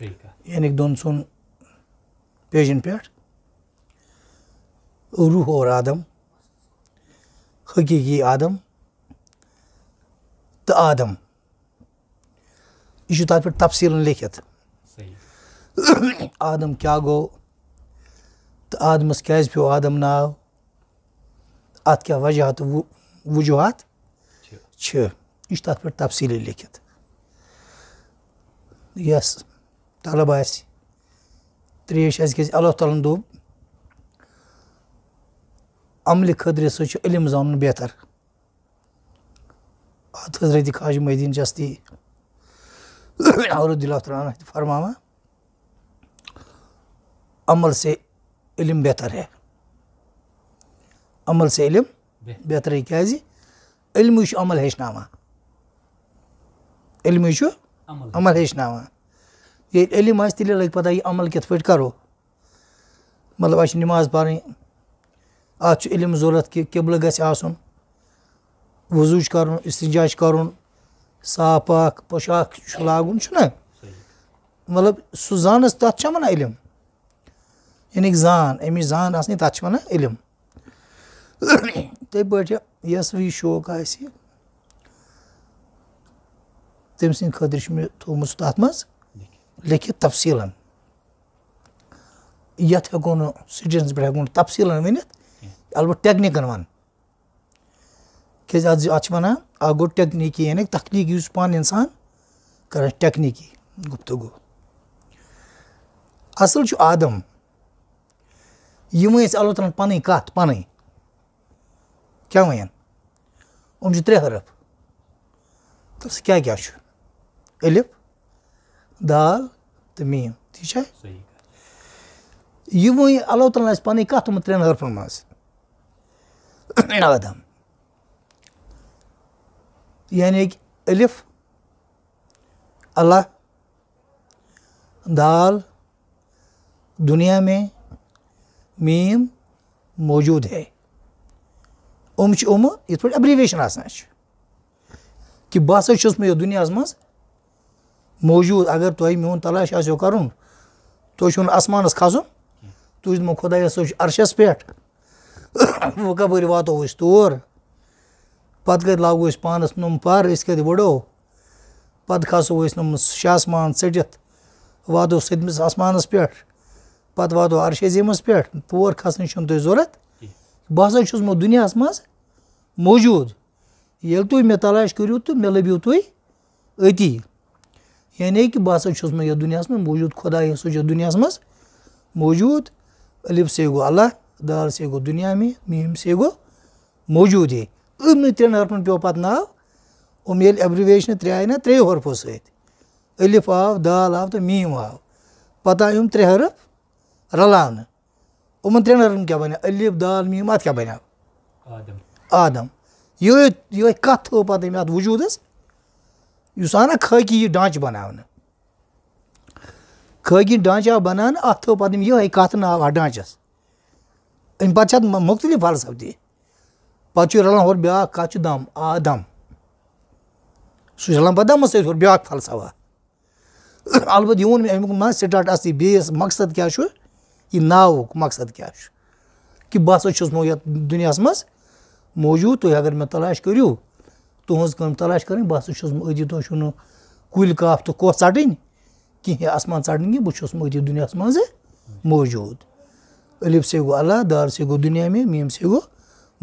یعنی دون سون پیجن پیٹ روح اور آدم حقیقی آدم تو آدم یہ تر پہ تفصیل لیکھت Adam kya go? तो आदम कैज प्यो आदम ना at क्या वजहत वजूहत छ इस तथ पे तफसीली लिखित यस तलब आ ترٛیش اَسہِ گژھِ اللہ تعالیٰ ہَن دوٚپ عملہِ خٲطرٕ سُہ چھُ علم زانُن بہتر اَتھ حضرتِ خاج محدیٖن چستی اللہ تعالیٰ ہَن فرماوان अमल से इल्म बेहतर है अमल से इल्म बेहतर है क्या जी इल्म şu amel heşnama. इल्म şu amel heşnama. ये इल्म आज तिले लग पता ये अमल कित फिट करो मतलब आज नमाज पानी आज इल्म जरूरत कि किबल गसन वजू कर इस्तजा कर साफ पाक पोशाक लागन मतलब सह जानस तथा इल्म یعنی زان ام زان آج ونان علم تھی شوق تم سند خاطر میں تا مز لکھت تفصیل یہ ہو نجس پہ ہوں تفصیل ورنت البتہ ٹیکنیکن ون ات ونان اتر گو ٹیکنیکی یعنی تخلیقی پان انسان کر ٹیکنیکی گفتگو اصل عادم یہ ویسے اللہ تعالیٰ پن کت پن کیا ون سے ترے حرف تو علف دال تو ہے یہ وی اللہ تعالیٰ پن ترن حرفن مزم یعنی الف دال دنیا میں میم موجود ہے ام چھ ام یہ پر ابریویشن آسان چھ کہ بہت ہسا چھوز میں یہ دنیا از مز موجود اگر تو میون تلاش آسیو کرن تو چھو ان اسمان اس خاصو تو جد من خدا یا عرشس ارشس پیٹ وکا واتو اس تور پت گرد لاگو اس پانس اس نم پر اس کے دی بڑو کھسو خاصو اس نم شاسمان سجت واتو سدمس آسمانس اس واتو پہ وادو عرشیمس پور کھنچو تبھی ضرورت بہساسم دنیا مز موجود یل تی مے تلاش کرو تو مے لبو تھی اتی یعنی کہ بہا دنیا موجود خدا سات دنیا من موجود الف سو اللہ دال سے سو دنیا میں مو موجود امن ترن حرفن پہ نا امرویشن تر آئی نا تری حرفو سر الف آو دال آؤ تو مو پہ ام ترے حرف رلاونە و من درێنە ڕم کە بەێ ئەلی بدال میمات کە بەێنە ئادەم یۆ کات تۆ با دەمات وجود دەست یوسانە کەکی دانچ بەناونە kırgın danca banan atı padim yo hikatın var dancas. İn paçat muhteli var sabdi. Paçu ralan hor biya kaçu dam adam. Su ralan badam mı hor biya falsafa. Albat yoğun mu ma start asti bes maksat kya şu? नाव मकसद क्या कि बह हसा छुस दुनिया मज मौजूद तुम अगर मे तलाश करू तुज कम तलाश करें बह हसा छुस मदी तुम कुल काफ तो कोह टिन कहें आसमान टिन कह बुस मदी दुनिया मज मौजूद अलिब से गो अल्लाह दार से गो दुनिया में मीम से गो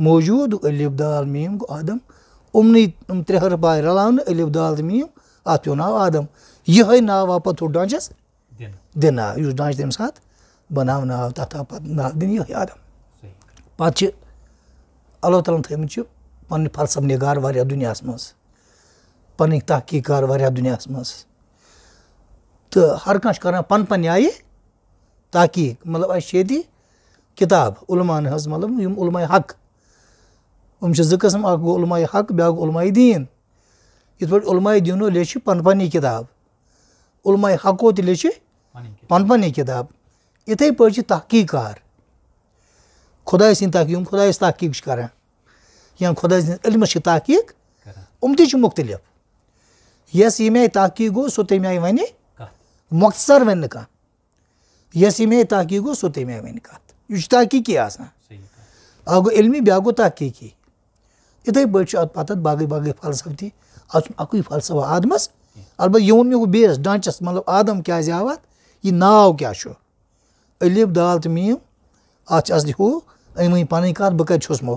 मौजूद अलिब दाल मीम गो आदम अमन अम त्रे हरफ आए रलान अलिब दाल मीम अत पे नाव आदम यह नाव आव पत् डांचस दिन डांच तम सात બનાવના આવતા હતા નાગની યાદમ પાછી અલોતલમ થયું છે پنٕنۍ فلسفنِگار واریاہ دُنیاہَس منٛز پَنٕنۍ تحقیٖقار واریاہ دُنیاہَس منٛز تہٕ ہر کانٛہہ چھُ کَران پَنٕنۍ پَنٕنہِ آیہِ تحقیٖق مطلب اَسہِ چھِ ییٚتہِ کِتاب علماہَن ہٕنٛز مطلب یِم علماے حق یِم چھِ زٕ قٕسٕم اَکھ گوٚو علماے حق بیٛاکھ گوٚو علماے دیٖن یِتھ پٲٹھۍ علماے دیٖنو لیٚچھِ پَنٕنۍ پَنٕنی کِتاب علماے حقو تہِ لیٚچھِ پَنٕنۍ پَنٕنی کِتاب سٕنٛدۍ تحقیٖق خدا خۄدایَس خدا تحقیق کَران یا خدا سلمس کی تحقیق ام تختلف یس یہ آئی تحقیق گو سو تم آئی ون مختصر ون نا کس یم آئی تحقیق گم آئی گوٚو کت یہ تحقیقی آ گلمی بیاق گحقیقی اتھے پیچھے ات پاتا باقی باقی فلسفہ تھی اتھائی فلسفہ یہِ ووٚن مےٚ بیٚیِس ڈانچس مطلب یہِ کیا کیٛاہ کیا علیب دال تو میم اچ اصلی ہو ام پن کت بہ کت چھسمو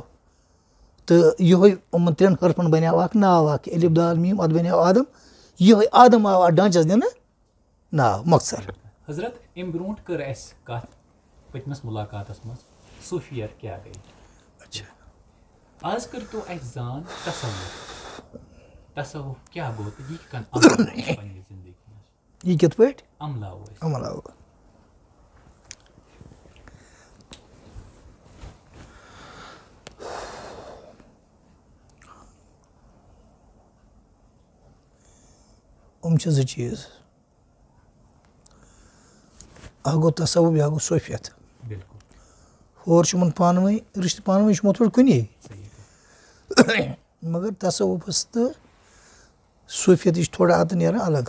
تو یہ ترین حرفن بنیاو اخ ناو اخ علیب دال میم ات بنیاو آدم یہ آدم آو ات ڈانچس دن نا مقصر
حضرت ام برونٹ کر اس کات پتمس ملاقات اس مز صوفیت کیا گئی اچھا آز کر تو اس زان تصور تصور کیا گو تو یہ کن
یہ کت پیٹ عملہ ہوئی عملہ یِم چھِ زٕ چیٖز اَکھ گوٚو امچ زیز اخو تصوف بیا گو صوفی بالکل ہر چن پان رشتہ پانی کُنی مگر تصوُفَس تہٕ صوفیش تھوڑا نیران الگ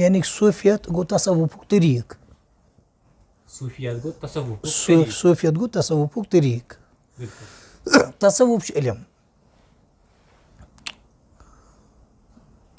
یعنی صوفیت گوٚو تصوُفُک طٔریٖقہٕ تصوُف چھُ علم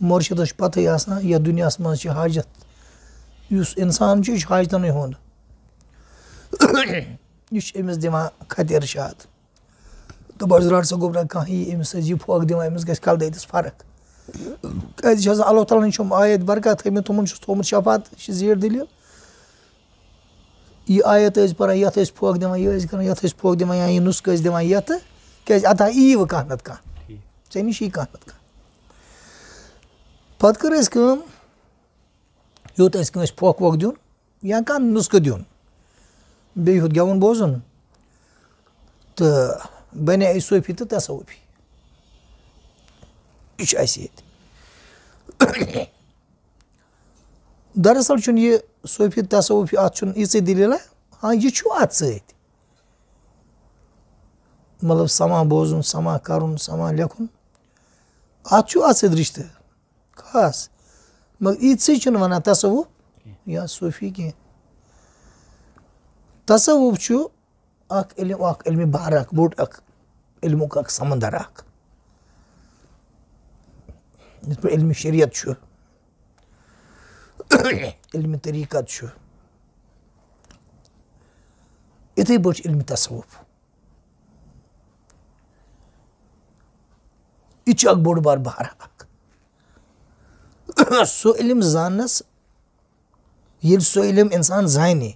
مرشد پتہ یا دنیا مجھے حاجت اس انسان یہ حاجتن ہند یہ امس دان خطر شاہ دراٹ سا گوبرہ کی امس یہ پھوک دن گھس کل دیتس فرق کچھ اللہ تعالیٰ تعالیم آیت برقت تھی تمہن سس تفات دل یہ آیت یعنی برانت پھوک دن یہ پھوک دن یہ نسک دن یہ اتحا کا نتھ ےان Pat kërres kë, ju të eskëmesh pok pok djun, janë kanë nuskë djun. Be ju të gjavun bozën, të bëne e sojpi të të sojpi. Üç aysiyet. Darısal çün ye sojpi të sojpi atë çün isi dilile, ha ye çu atë sëjt. Malëp sama bozën, sama karun, sama lakun. Atë çu atë sëdrishtë. خاص مگر ایتسا تصوف یہ صوفی تصوف اخم بہار بومک سمندر اختر علمی شریعت علمی طریقہ اتھائی پی علمی تصوف یہ بوڑ بار بار بہار सो इल्म زانس ییٚلہِ سُہ علم اِنسان زانہِ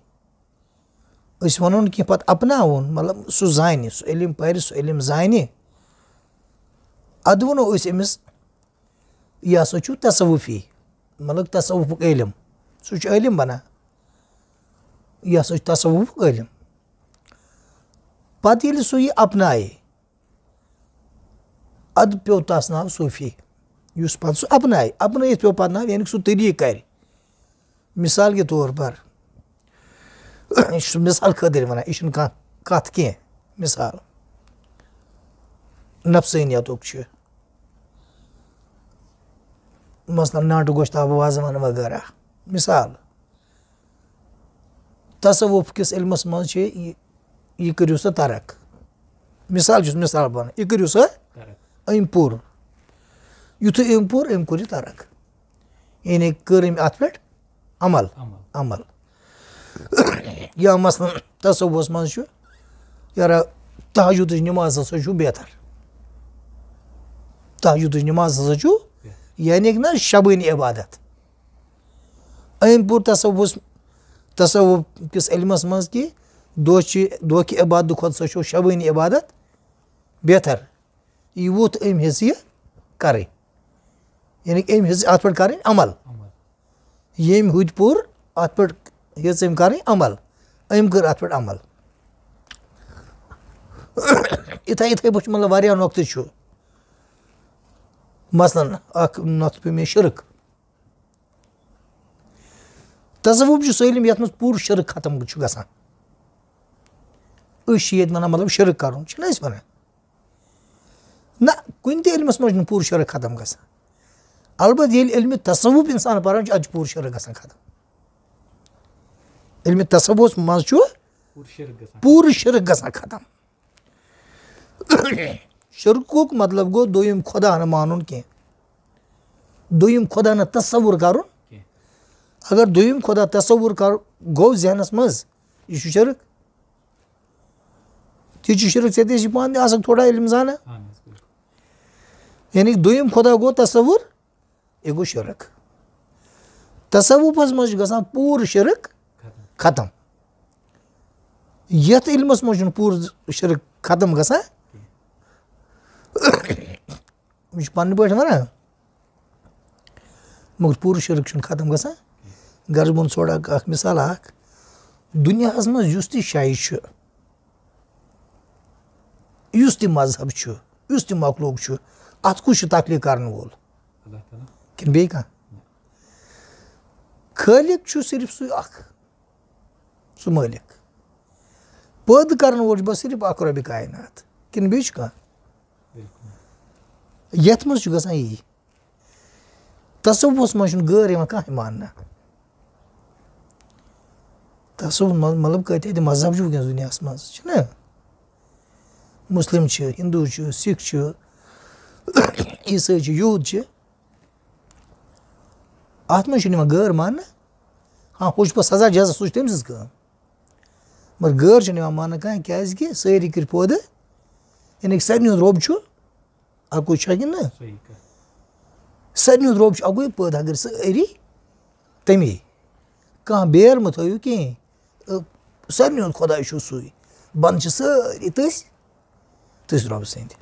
أسۍ وَنو نہٕ کینٛہہ پَتہٕ اَپناوُن مطلب سُہ زانہِ سُہ علم پَرِ سُہ علم زانہِ اَدٕ وَنو أسۍ أمِس یہِ ہَسا چھُ تصوُفی مطلب تصوُفُک علم سُہ چھُ علم بَنان یہِ ہَسا چھُ تصوُفُک علم پَتہٕ ییٚلہِ سُہ یہِ اَپنایہِ اَدٕ پیوٚو تَس ناو صوٗفی اس پہ سُہ اپنائے اپن پیوٚو پا یعنی سُہ طٔریٖقہٕ کَرِ مِثال کے طور پر یہِ چھُنہٕ کانٛہہ کَتھ کینٛہہ مِثال نفسٲنیتُک چھُ مثلاً ناٹہٕ گۄشتاب وازوان وغیرہ مِثال مثال تصوف كس علمس مجھے یہِ کٔرِو سا ترق مِثال چھُس مِثال بَنان یہِ کٔرِو سا أمۍ پوٗرٕ युथ एमपुर एमकुरी तारक इन्हें कर अथ अमल अमल या मसलन तसवस मज यारा तहजुद नमाज हसा बेहतर तहजुद नमाज हसा यानी ना शबानी इबादत अम पोर तसवस तसव किस इलमस मज कि दो कि इबादत खुद सो शबानी इबादत बेहतर यह वोथ अम हसियत करें यानी कि एम हिज आत्मकारी अमल येम हुजपुर आत्मट हिज एमकारी अमल एम कर आत्मट अमल یِتھَے یِتھَے پٲٹھۍ چھُ مطلب واریاہ نۄقطہٕ چھُ مثلاً اَکھ نۄقطہٕ پیٚو مےٚ شِرک تصوُف چھُ سٲلِم یَتھ منٛز پوٗرٕ شِرک ختم چھُ گژھان أسۍ چھِ ییٚتہِ وَنان مطلب شِرک کَرُن چھِنہ أسۍ وَنان نہ کُنہِ تہِ علمَس منٛز چھُنہٕ پوٗرٕ شِرک ختم گژھان Alba değil ilmi tasavvuf insanı paranca acı പൂർഷിറക്കാൻ kadın. İlmi tasavvuf mazcu പൂർഷിറക്കാൻ kadın. शिरकूक मतलब गो दोयम खुदा न मानुन के दोयम खुदा न तस्वुर करुन अगर दोयम खुदा तस्वुर कर गो zehnस मज यह शिरक Tücü şirk seti şipan de, asık toda ilim zana. Yani doyum koda go tasavvur ایک گو شرک مجھ گسان پور شرک ختم یت عل مجھ پور شرک ختم گسان مجھ یہ پہ پانا مگر پور شرک شرخم گا غرض بھون اخ مثال اخ دنیا اس مس تائس تذہب تقلوق چھ کس تخلیق کرول ن کالک صرف سو الک پن وا صرف اخروبہ کائنات کن یھ مزا یہ تصوبس من غیر کہن مانے تصب مطلب کتیا مذہب و دنیا مجھن مسلم ہندو سکھئی یوتھ اَتھ منٛز چھُنہٕ یِوان غٲر ماننہٕ ہاں ہُہ چھُ پَتہٕ سزا جزا سُہ سوچ تٔمۍ سٕنٛز کٲم مگر غٲر كی یِوان ماننہٕ کانٛہہ کیٛازِکہِ سٲری کٔرۍ پٲدٕ یعنی کہِ سارنٕے ہُنٛد چھُ كہ سارے ہند رب اكوئی کن سر رب اكوئی پودہ كر سری تمہی كہ بیر ہُنٛد خۄداے چھُ سُے خدا چھِ سٲری تٔسۍ تٔسۍ رۄبہٕ سٕنٛدۍ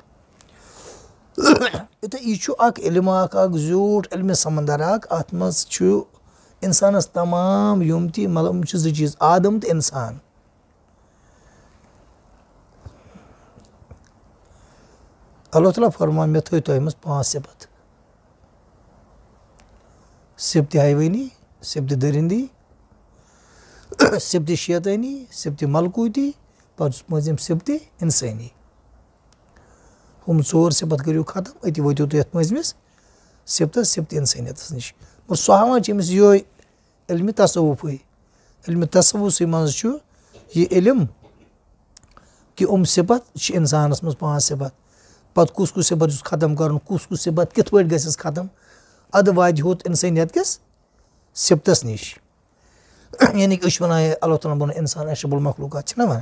یہ عموٹھ علم سمندر ات مزھ انسانس تمام زٕ چیٖز عادم تو انسان اللہ تعالیٰ فرما پانٛژھ مس صپت سب تیونی سب ترندی شیطٲنی ط شیطنی پَتہٕ چھُس پب تہ اِنسٲنی ہُم ژور صِفت کٔرِو ختم أتی وٲتِو تُہۍ یَتھ مٔنٛزمِس صِفتَس صِفتہِ اِنسٲنیتَس نِش مگر سُہ ہاوان چھِ أمِس یِہوٚے علمہِ تصوُفٕے علمہِ تصوُسٕے منٛز چھُ یہِ علم کہِ یِم صِفت چھِ اِنسانَس منٛز پانٛژھ صِفت پَتہٕ کُس کُس صِفت چھُس ختم کَرُن کُس کُس صِفت کِتھ پٲٹھۍ گژھٮ۪س ختم اَدٕ واتہِ ہوٚت اِنسٲنیت کِس صِفتَس نِش یعنی کہِ أسۍ چھِ وَنان ہے اللہ تعالیٰ بَنو اِنسان اشرف المخلوقات چھِنہ وَنان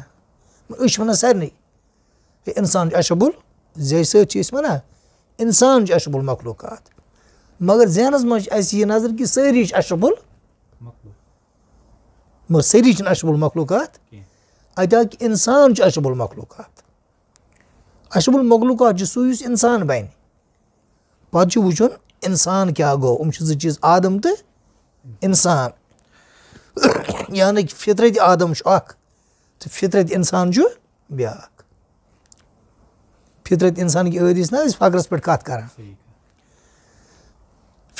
أسۍ چھِ وَنان سارنٕے ہے اِنسان چھُ اشرف ال जैसे चीज़ ना اِنسان چھُ اَشرُبُل مخلوقات مگر ذہنَس منٛز چھِ اَسہِ یہِ نظر کہِ سٲری چھِ اَشرُبُل مگر سٲری چھِنہٕ اَشرُبُل مخلوقات اَتہِ آو کہِ اِنسان چھُ اَشرُبُل مخلوقات اَشرُبُل مخلوقات چھُ سُہ یُس اِنسان بَنہِ پَتہٕ چھُ وٕچھُن اِنسان کیٛاہ گوٚو یِم چھِ زٕ چیٖز آدم تہٕ اِنسان یعنی کہِ فِطرَتہِ آدم چھُ اَکھ تہٕ فِطرَتہِ اِنسان چھُ بیٛاکھ فطرت انسان کی عٲدی عدیس نا فخرس پہ کت کر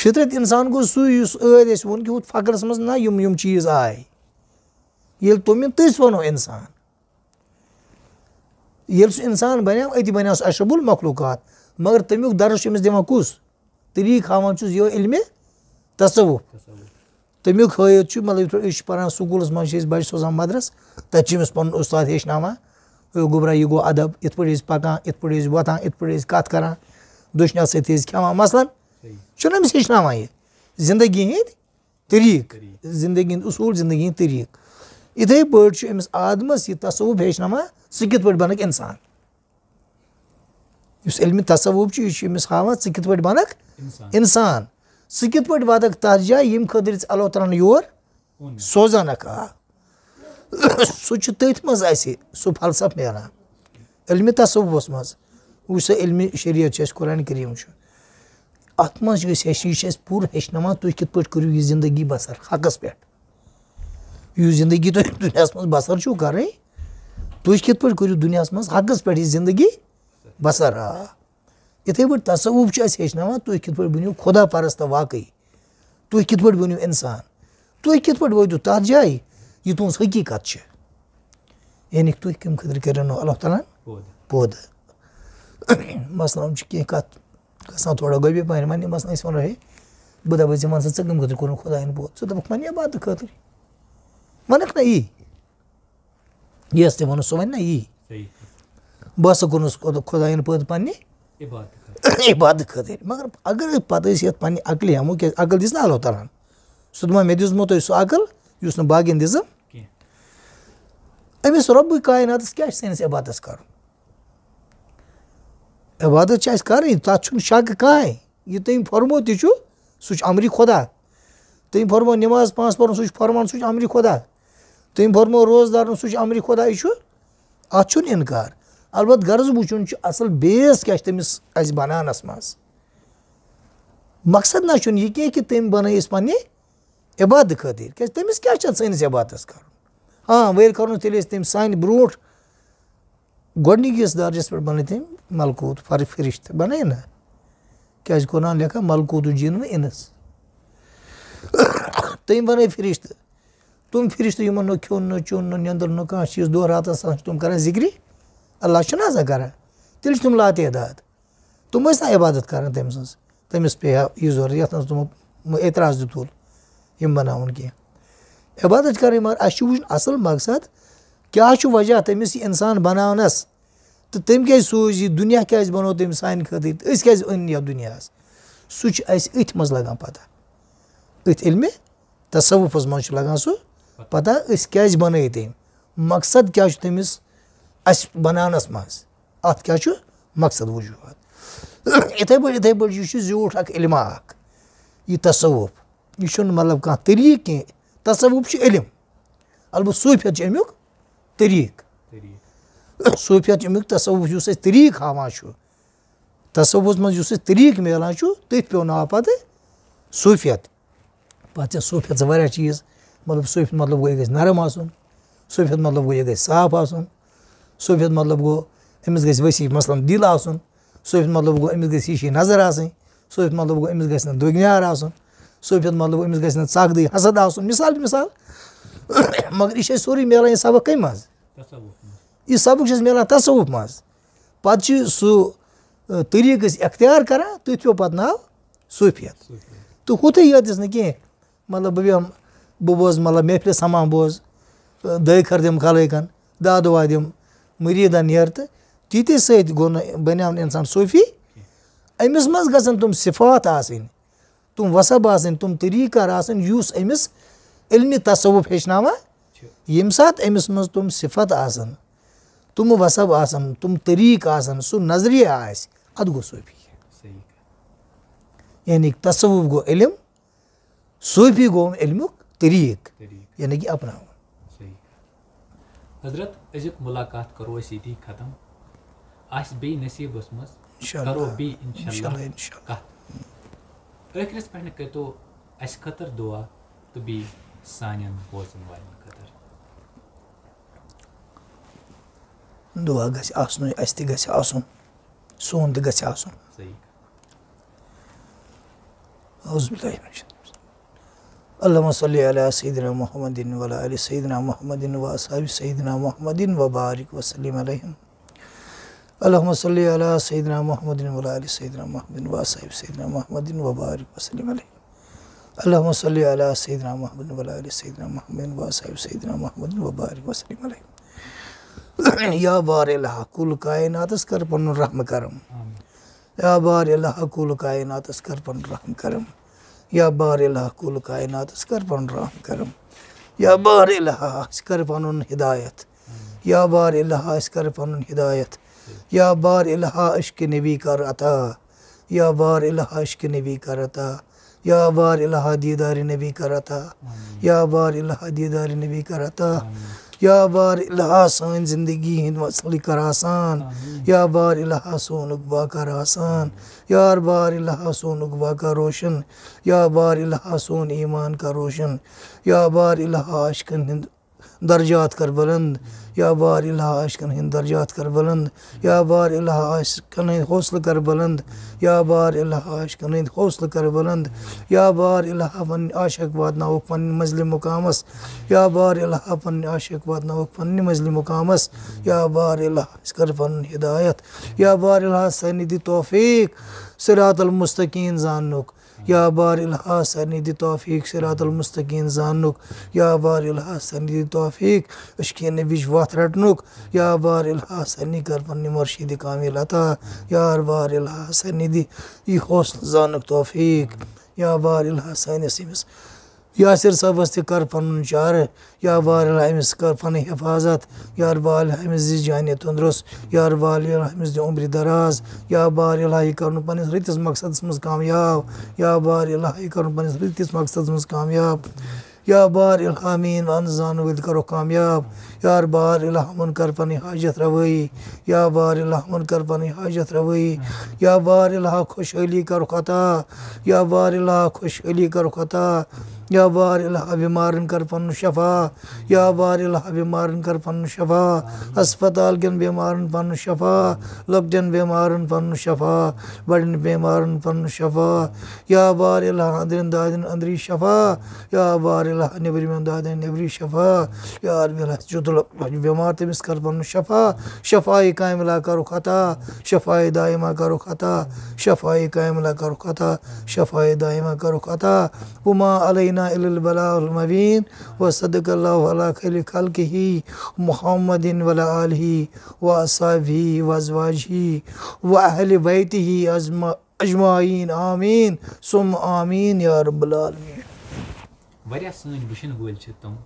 فطرت انسان گو وَنو اِنسان ییٚلہِ سُہ اِنسان بَنیو أتی بَنیو سُہ سشب المخلوقات مگر تمیک درس ہاوان چھُس ہاانس علمہِ تصوُف تَمیُک ہٲیِتھ چھُ مطلب یِتھ پٲٹھۍ أسۍ چھِ پَران سکوٗلَس منٛز چھِ أسۍ بَچہِ سوزان مَدرَس تَتہِ چھِ أمِس پَنُن اُستاد ہیٚچھناوان گبراہ یہ گو ادب ات پکانے دشنیا ستعا مثلاً ہچھنانا یہ زندگی ہند طرق زندگی ہند اصول زندگی طریقہ اتے پیچھے امس آدمس یہ تصوب ہچنوان ستھ بنک انسان اس علمی تصوب یہ ثت پہ بنک اسان ست پہ واد تجہ اللہ تعالیٰ یور سوزانک آ سُہ چھُ تٔتھۍ منٛز اَسہِ سُہ فلسف علمہِ تصوُہَس منٛز وٕچھ سا علمہِ شریعت سے قرآن کریم اَسہِ پوٗرٕ ہیٚچھناوان تُہۍ کِتھ پٲٹھۍ کٔرِو یہِ زندگی بسر پٮ۪ٹھ یُس زندگی تھی دنیا من بسر کَرٕنۍ تُہۍ کِتھ پٲٹھۍ کٔرِو دُنیاہَس منٛز حقَس پٮ۪ٹھ یہِ زندگی بسر آتھ پی تصوف اہس ہان تھی بنو خدا پرست واقعی تُہۍ کِتھ پٲٹھۍ بٔنِو اِنسان تُہۍ کِتھ پٲٹھۍ وٲتِو تَتھ جایہِ یہ تن حقیقت یعنی تھی کم خطر کرو اللہ تعالیٰ پودہ مثلاً کیوڑا گوبے پہن مثلاً ہاں سا کم خرچ کور خدا پودے دن پہ ونک نا یہ ون نا یہ بہت کدائن پودے پنہ عبادت خطر مگر اگر پیسے پنہ عقل ہمو کی عقل دس نا اللہ تعالیٰ سہ دہ مے دوں تھی سب عقل اس میں باقی دِظم امس رب قاینس کیا سنس عبادت کر عبادت سے شک کہیں یہ تم فرمو تمری خدا تم فرمو نماز پانچ پور سر فرمانا سہری خدا فرمو فرم روزدار سر امری خدا یہ اتھار ابت غرض وچن اصل بیس کیا تمس بنانس مز مقصد نہ نا چھ کی تم بنس پن عبادت خاطر تمس کیا سنس عبادت کر ہاں ویل یعنی کرو تیل تم سانے بروٹ گڈنکس درجس پہ بن تم ملکوط فرشت بنائی نا کچھ قرآن لکھا ملکوت جین و انس تم بنائی فرشت تم فرشت منہ کھون نو ندر نیوز دن رات تم کر ذکری اللہ سر تھیل تم لاتعداد تم نا عبادت کر تم سن تمس پیض ضرورت نا تم اعتراض دنوان کی इबादत मगर अस असल मकसद क्या वजह तमिस इंसान बनानस तो तम क्या सूझ यह दुनिया क्या बनो तम सान खत क्या अन ये दुनिया सह अथ मज लगा पता अथ इलमे तसवुफ मज लगा सह पता क्या बन तम मकसद क्या तमिस अस बनानस मज अत क्या मकसद वजूहत इथे पे इथे पे यह जूठ अख इलमा यह तसवुफ यह मतलब कह तरीक कह tasavvufçu ilim. Halbuki sufiyatçı ilim yok. Tarik. Sufiyatçı ilim yok. Tasavvufçu ise tarik hava şu. Tasavvuf uzmanı tarik mi yalan şu. Tüp onu apadı. Sufiyat. Bahçe sufiyat zavara çiyiz. Malıp sufiyat malıp bu egez narım asun. Sufiyat malıp bu egez sahap asun. Sufiyat malum bu emiz gez vesi maslan dil asun. Sufiyat malum bu emiz gez işi nazar asun. Sufiyat malum bu emiz gezden dögnya asun. صوفیت مطلب أمس گژھِ نہٕ دیں حسد آسُن مثال مثال مگر یہِ چھِ اَسہِ سورُے مِلان یہِ سبق کَمہِ منٛز یہِ سبق چھِ چھِ اَسہِ مِلان تصوُف منٛز پَتہٕ سُہ طٔریٖقہٕ أسۍ اختیار کَران استطار کر پَتہٕ ناو صوٗفیت تہٕ تو یٲتِس نہٕ کینٛہہ مطلب بہٕ بیٚہم بہٕ بوزٕ مطلب محفل سمان بوز دع دم مٔریٖدَن نیرٕ تہٕ دم سۭتۍ گوٚو نہٕ بَنیو نہٕ اِنسان صوٗفی أمِس منٛز گژھن تِم صِفات آسٕنۍ تم وسب آسن تم طریقہ آسن یوس امس علمی تصوف ہیچناوا یم سات امس مز تم صفت آسن تم وسب آسن تم طریق آسن سو نظریہ آس اد گو صوفی ہے یعنی تصوف گو علم صوفی گو علم طریق یعنی کہ اپنا ہوں
حضرت ازیک ملاقات کرو اسی دی ختم آس بی نصیب اس مز کرو بی انشاءاللہ انشاءاللہ پٮ۪ٹھ نہٕ اَسہِ اَسہِ خٲطرٕ خٲطرٕ دُعا دُعا تہٕ بیٚیہِ سانٮ۪ن بوزَن والٮ۪ن
گژھِ آسنُے تہِ گژھِ آسُن اون تحیح الحمۃ و عصیدہ محمدین علیہ سیدہ محمد وصد سیدنا محمدین وبارک وسلم علیہم اللهم صل على سيدنا محمد وعلى ال سيدنا محمد وصحب سيدنا محمد وبارك وسلم عليه اللهم صل على سيدنا محمد وعلى ال سيدنا محمد وصحب سيدنا محمد وبارك وسلم عليه يا بار الله كل كائنات اسكر کر پن رحم کرم يا بار الله كل كائنات اسكر کر پن رحم کرم يا بار الله كل كائنات اسكر کر پن رحم کرم يا بار الله اسكر کر پن ہدایت یا بار الله اسكر کر پن ہدایت یا بار الہا عشق نبی کر رتا یا بار الہا عشق نبی کر عطا یا بار الہا دیدار نبی کر رتا یا بار الہا دیدار نبی کر رتا یا بار الہا سان زندگی ہند مسل کر آسان یا بار الہا سون اقبا کر آسان یار بار الہا سون اقبا کا روشن یا بار الہا سون ایمان کر روشن یا بار الہا عشق ہند درجات کر بلند یا بار الہ الہٰہ ہند درجات کر بلند یا بار الہ الہٰہ ہند حوصلہ کر بلند یا بار الہ الہٰہ ہند حوصلہ کر بلند یا بار الہ پن عاشق وات پن مزل مقامس یا بار الہ پن عاشق وات پنہ مزل مقامس یا بار الہ کر پن ہدایت یا بار الہ دی توفیق صراط المستقین زانک یا بار الحسن دی توفیق سرات المستقین زاننک یا بار توفیق اشکین دوفیقشینوج وت رٹنک یا بار الحا سنی کر پنہ مرشید کامل عطا یار الحا دی نی دوصل زاننک توفیق یا بار دی سیمس یاسر صبس یا پن شعلہ ہمس کر حفاظت یار بال حامس دِس جانے تندرس یار بال عل دِ دمر دراز یا بار الہی کرتس مقصد من کامیاب یا بار الہ یہ کرو پتس مقصد من کامیاب یا بار الحام آن زان کامیاب یار بار الحمن کر پن حاجت روئی یا بار الحمن کر پن حاجت روئی یا بار الحہ خوش علی کرو قطع یا بار الہٰ خوش علی کرو قطع یا بار الحہ مارن کر شفا یا بار علحہ مارن کر پن شفا ہسپتال بیمارن پن شفا لبت بیمارن پن شفا بڑ بیمارن پن شفا یا بار الہندرین دادی اندری شفا یا بار الہ نیبرم داد نبری شفا یا عربی بیمار تمس کر پن شفا شفای کامہ کرو خطا شفا دا مہا شفای کاملہ کرو خطا دائمہ کرو خطا وما علینا بنا الالبلا والمبین وصدق اللہ وعلا خیل خلق ہی محمد وعلا آلہ وعصاب ہی وعزواج ہی وعہل بیت ہی اجمائین آمین سم آمین یا رب العالمین
ویڈیا سنج بشن گویل چھتا ہوں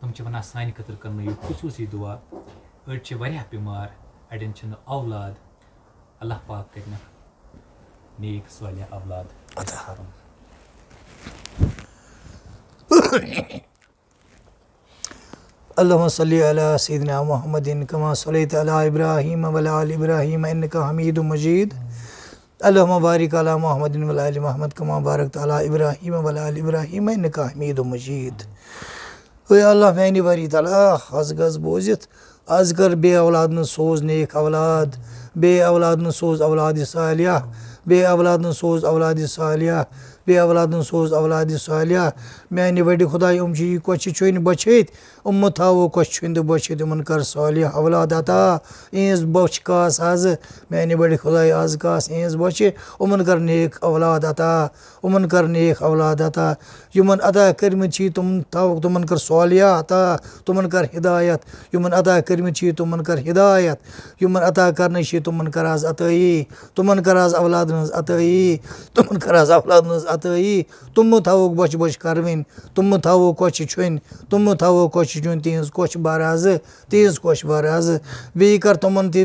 تم چھے بنا سائن قطر کرنا یہ خصوصی دعا اور چھے ویڈیا پی مار ایڈن اولاد اللہ پاک کرنا نیک سوالیا اولاد اتحارم
صلی ال محمد محمدین صلیت صلیٰ ابراہیم ابراہیم انکا حمید المی الحمار محمد محمد قم بارکت طیٰہ ابراہیم ولال ابراہیم انکا حمید و مجیدہ باری تعالیٰ خزگز گز بوزت آز بے اولادن سوز نیک اولاد بے اولادن سوز اولاد سالیہ بے اولادن سوز سالیہ بہ اولادن سوز اولاد صالحہ میانہ بڈک خدا امچی چون بچھ ا تاو کن بوچھ ان صحالح اولاد عطا اہن بچ کاس آج میانہ وڈ خدا آج کاس اہز بوچھ ان نیک اولاد عطا امن کر نیک اولاد عطا یو من ادا کرمی چی تم تاوک تم کر سوالیا عطا تم کر ہدایت یو من ادا کرمی چی تم کر ہدایت یو عطا ادا کرنی چی تم کر آز اتائی تم کر آز اولاد نز اتائی تم کر آز اولاد نز اتائی تم من تاوک بچ بچ کروین تم من تاوک کچ چوین تم من تاوک کچ چوین تینز کچ باراز تینز کچ باراز بی کر تم من تی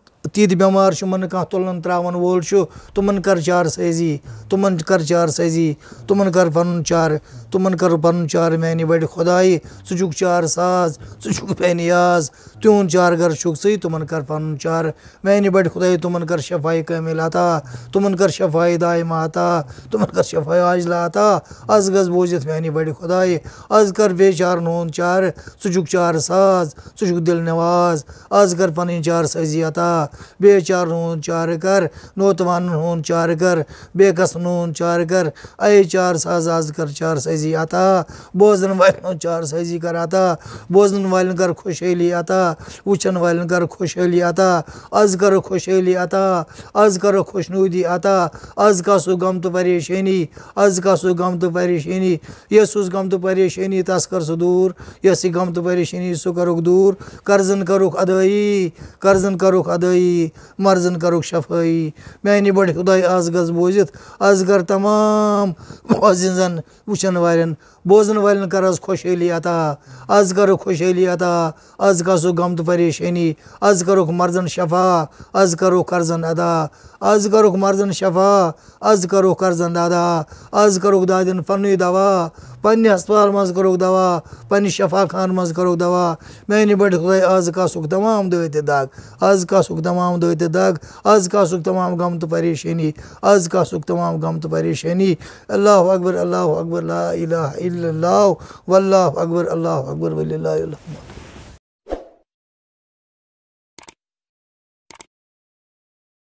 تیت تلن تلان وول تمن کر چار سیزی تمن کر چار سیزی تمن کر چار تمن کر چار میانہ بڑ خدائی سک چار ساز ثقیا تہ چار گھر تمن کر پن چار میانہ بڑ خدائی تمن کر شفائی قمیل عطا تمن کر شفائی دائمہ عطا تمن کر شفائی عاجلہ عطا از گز بوزت میانہ بڑ خدائی از کر بے چار نون چار سک چار ساز سک دل نواز از کر چار سیزی عطا بے چار ہند ہون نوتوان کر بے چار کر اے چار ساز آز کر چار سیزی آتا بوزن والن چار سیزی کر آتا بوزن والن کر حیلی آتا وچان والن کر خوش آتا از کر کر آتا از کر خوشنودی کر از کا سو غم تو پریشانی از کا سو غم تو پریشانی یس تو پریشانی تس کر سو دور تو پریشینی پریشانی کرک دور قرضن کری قرضن کرو ادی مرزن کروک شفائی میانی بڑھ خدای آز گز بوزت آز کر تمام وشن وال بوزن وال خوش حیلی عطا آز کر خوشحلی عطا آز کس گمت غمت پریشانی آز کر مرزن شفا آز کر کرزن ادا آز کر مرزن شفا آز کرو کرزن ادا آز کھوک دادن فنوی دوا Beni asparmaz koruk dava, beni şefa kanmaz koruk dava. Meyni bedi Huday az kasuk tamam dövete dag. Az kasuk tamam dövete dag. Az kasuk tamam gam tu perişani. Az kasuk tamam gam tu perişani. Allahu akbar Allahu akbar la ilahe illallah. Vallahu akbar Allahu akbar velillahil hamd.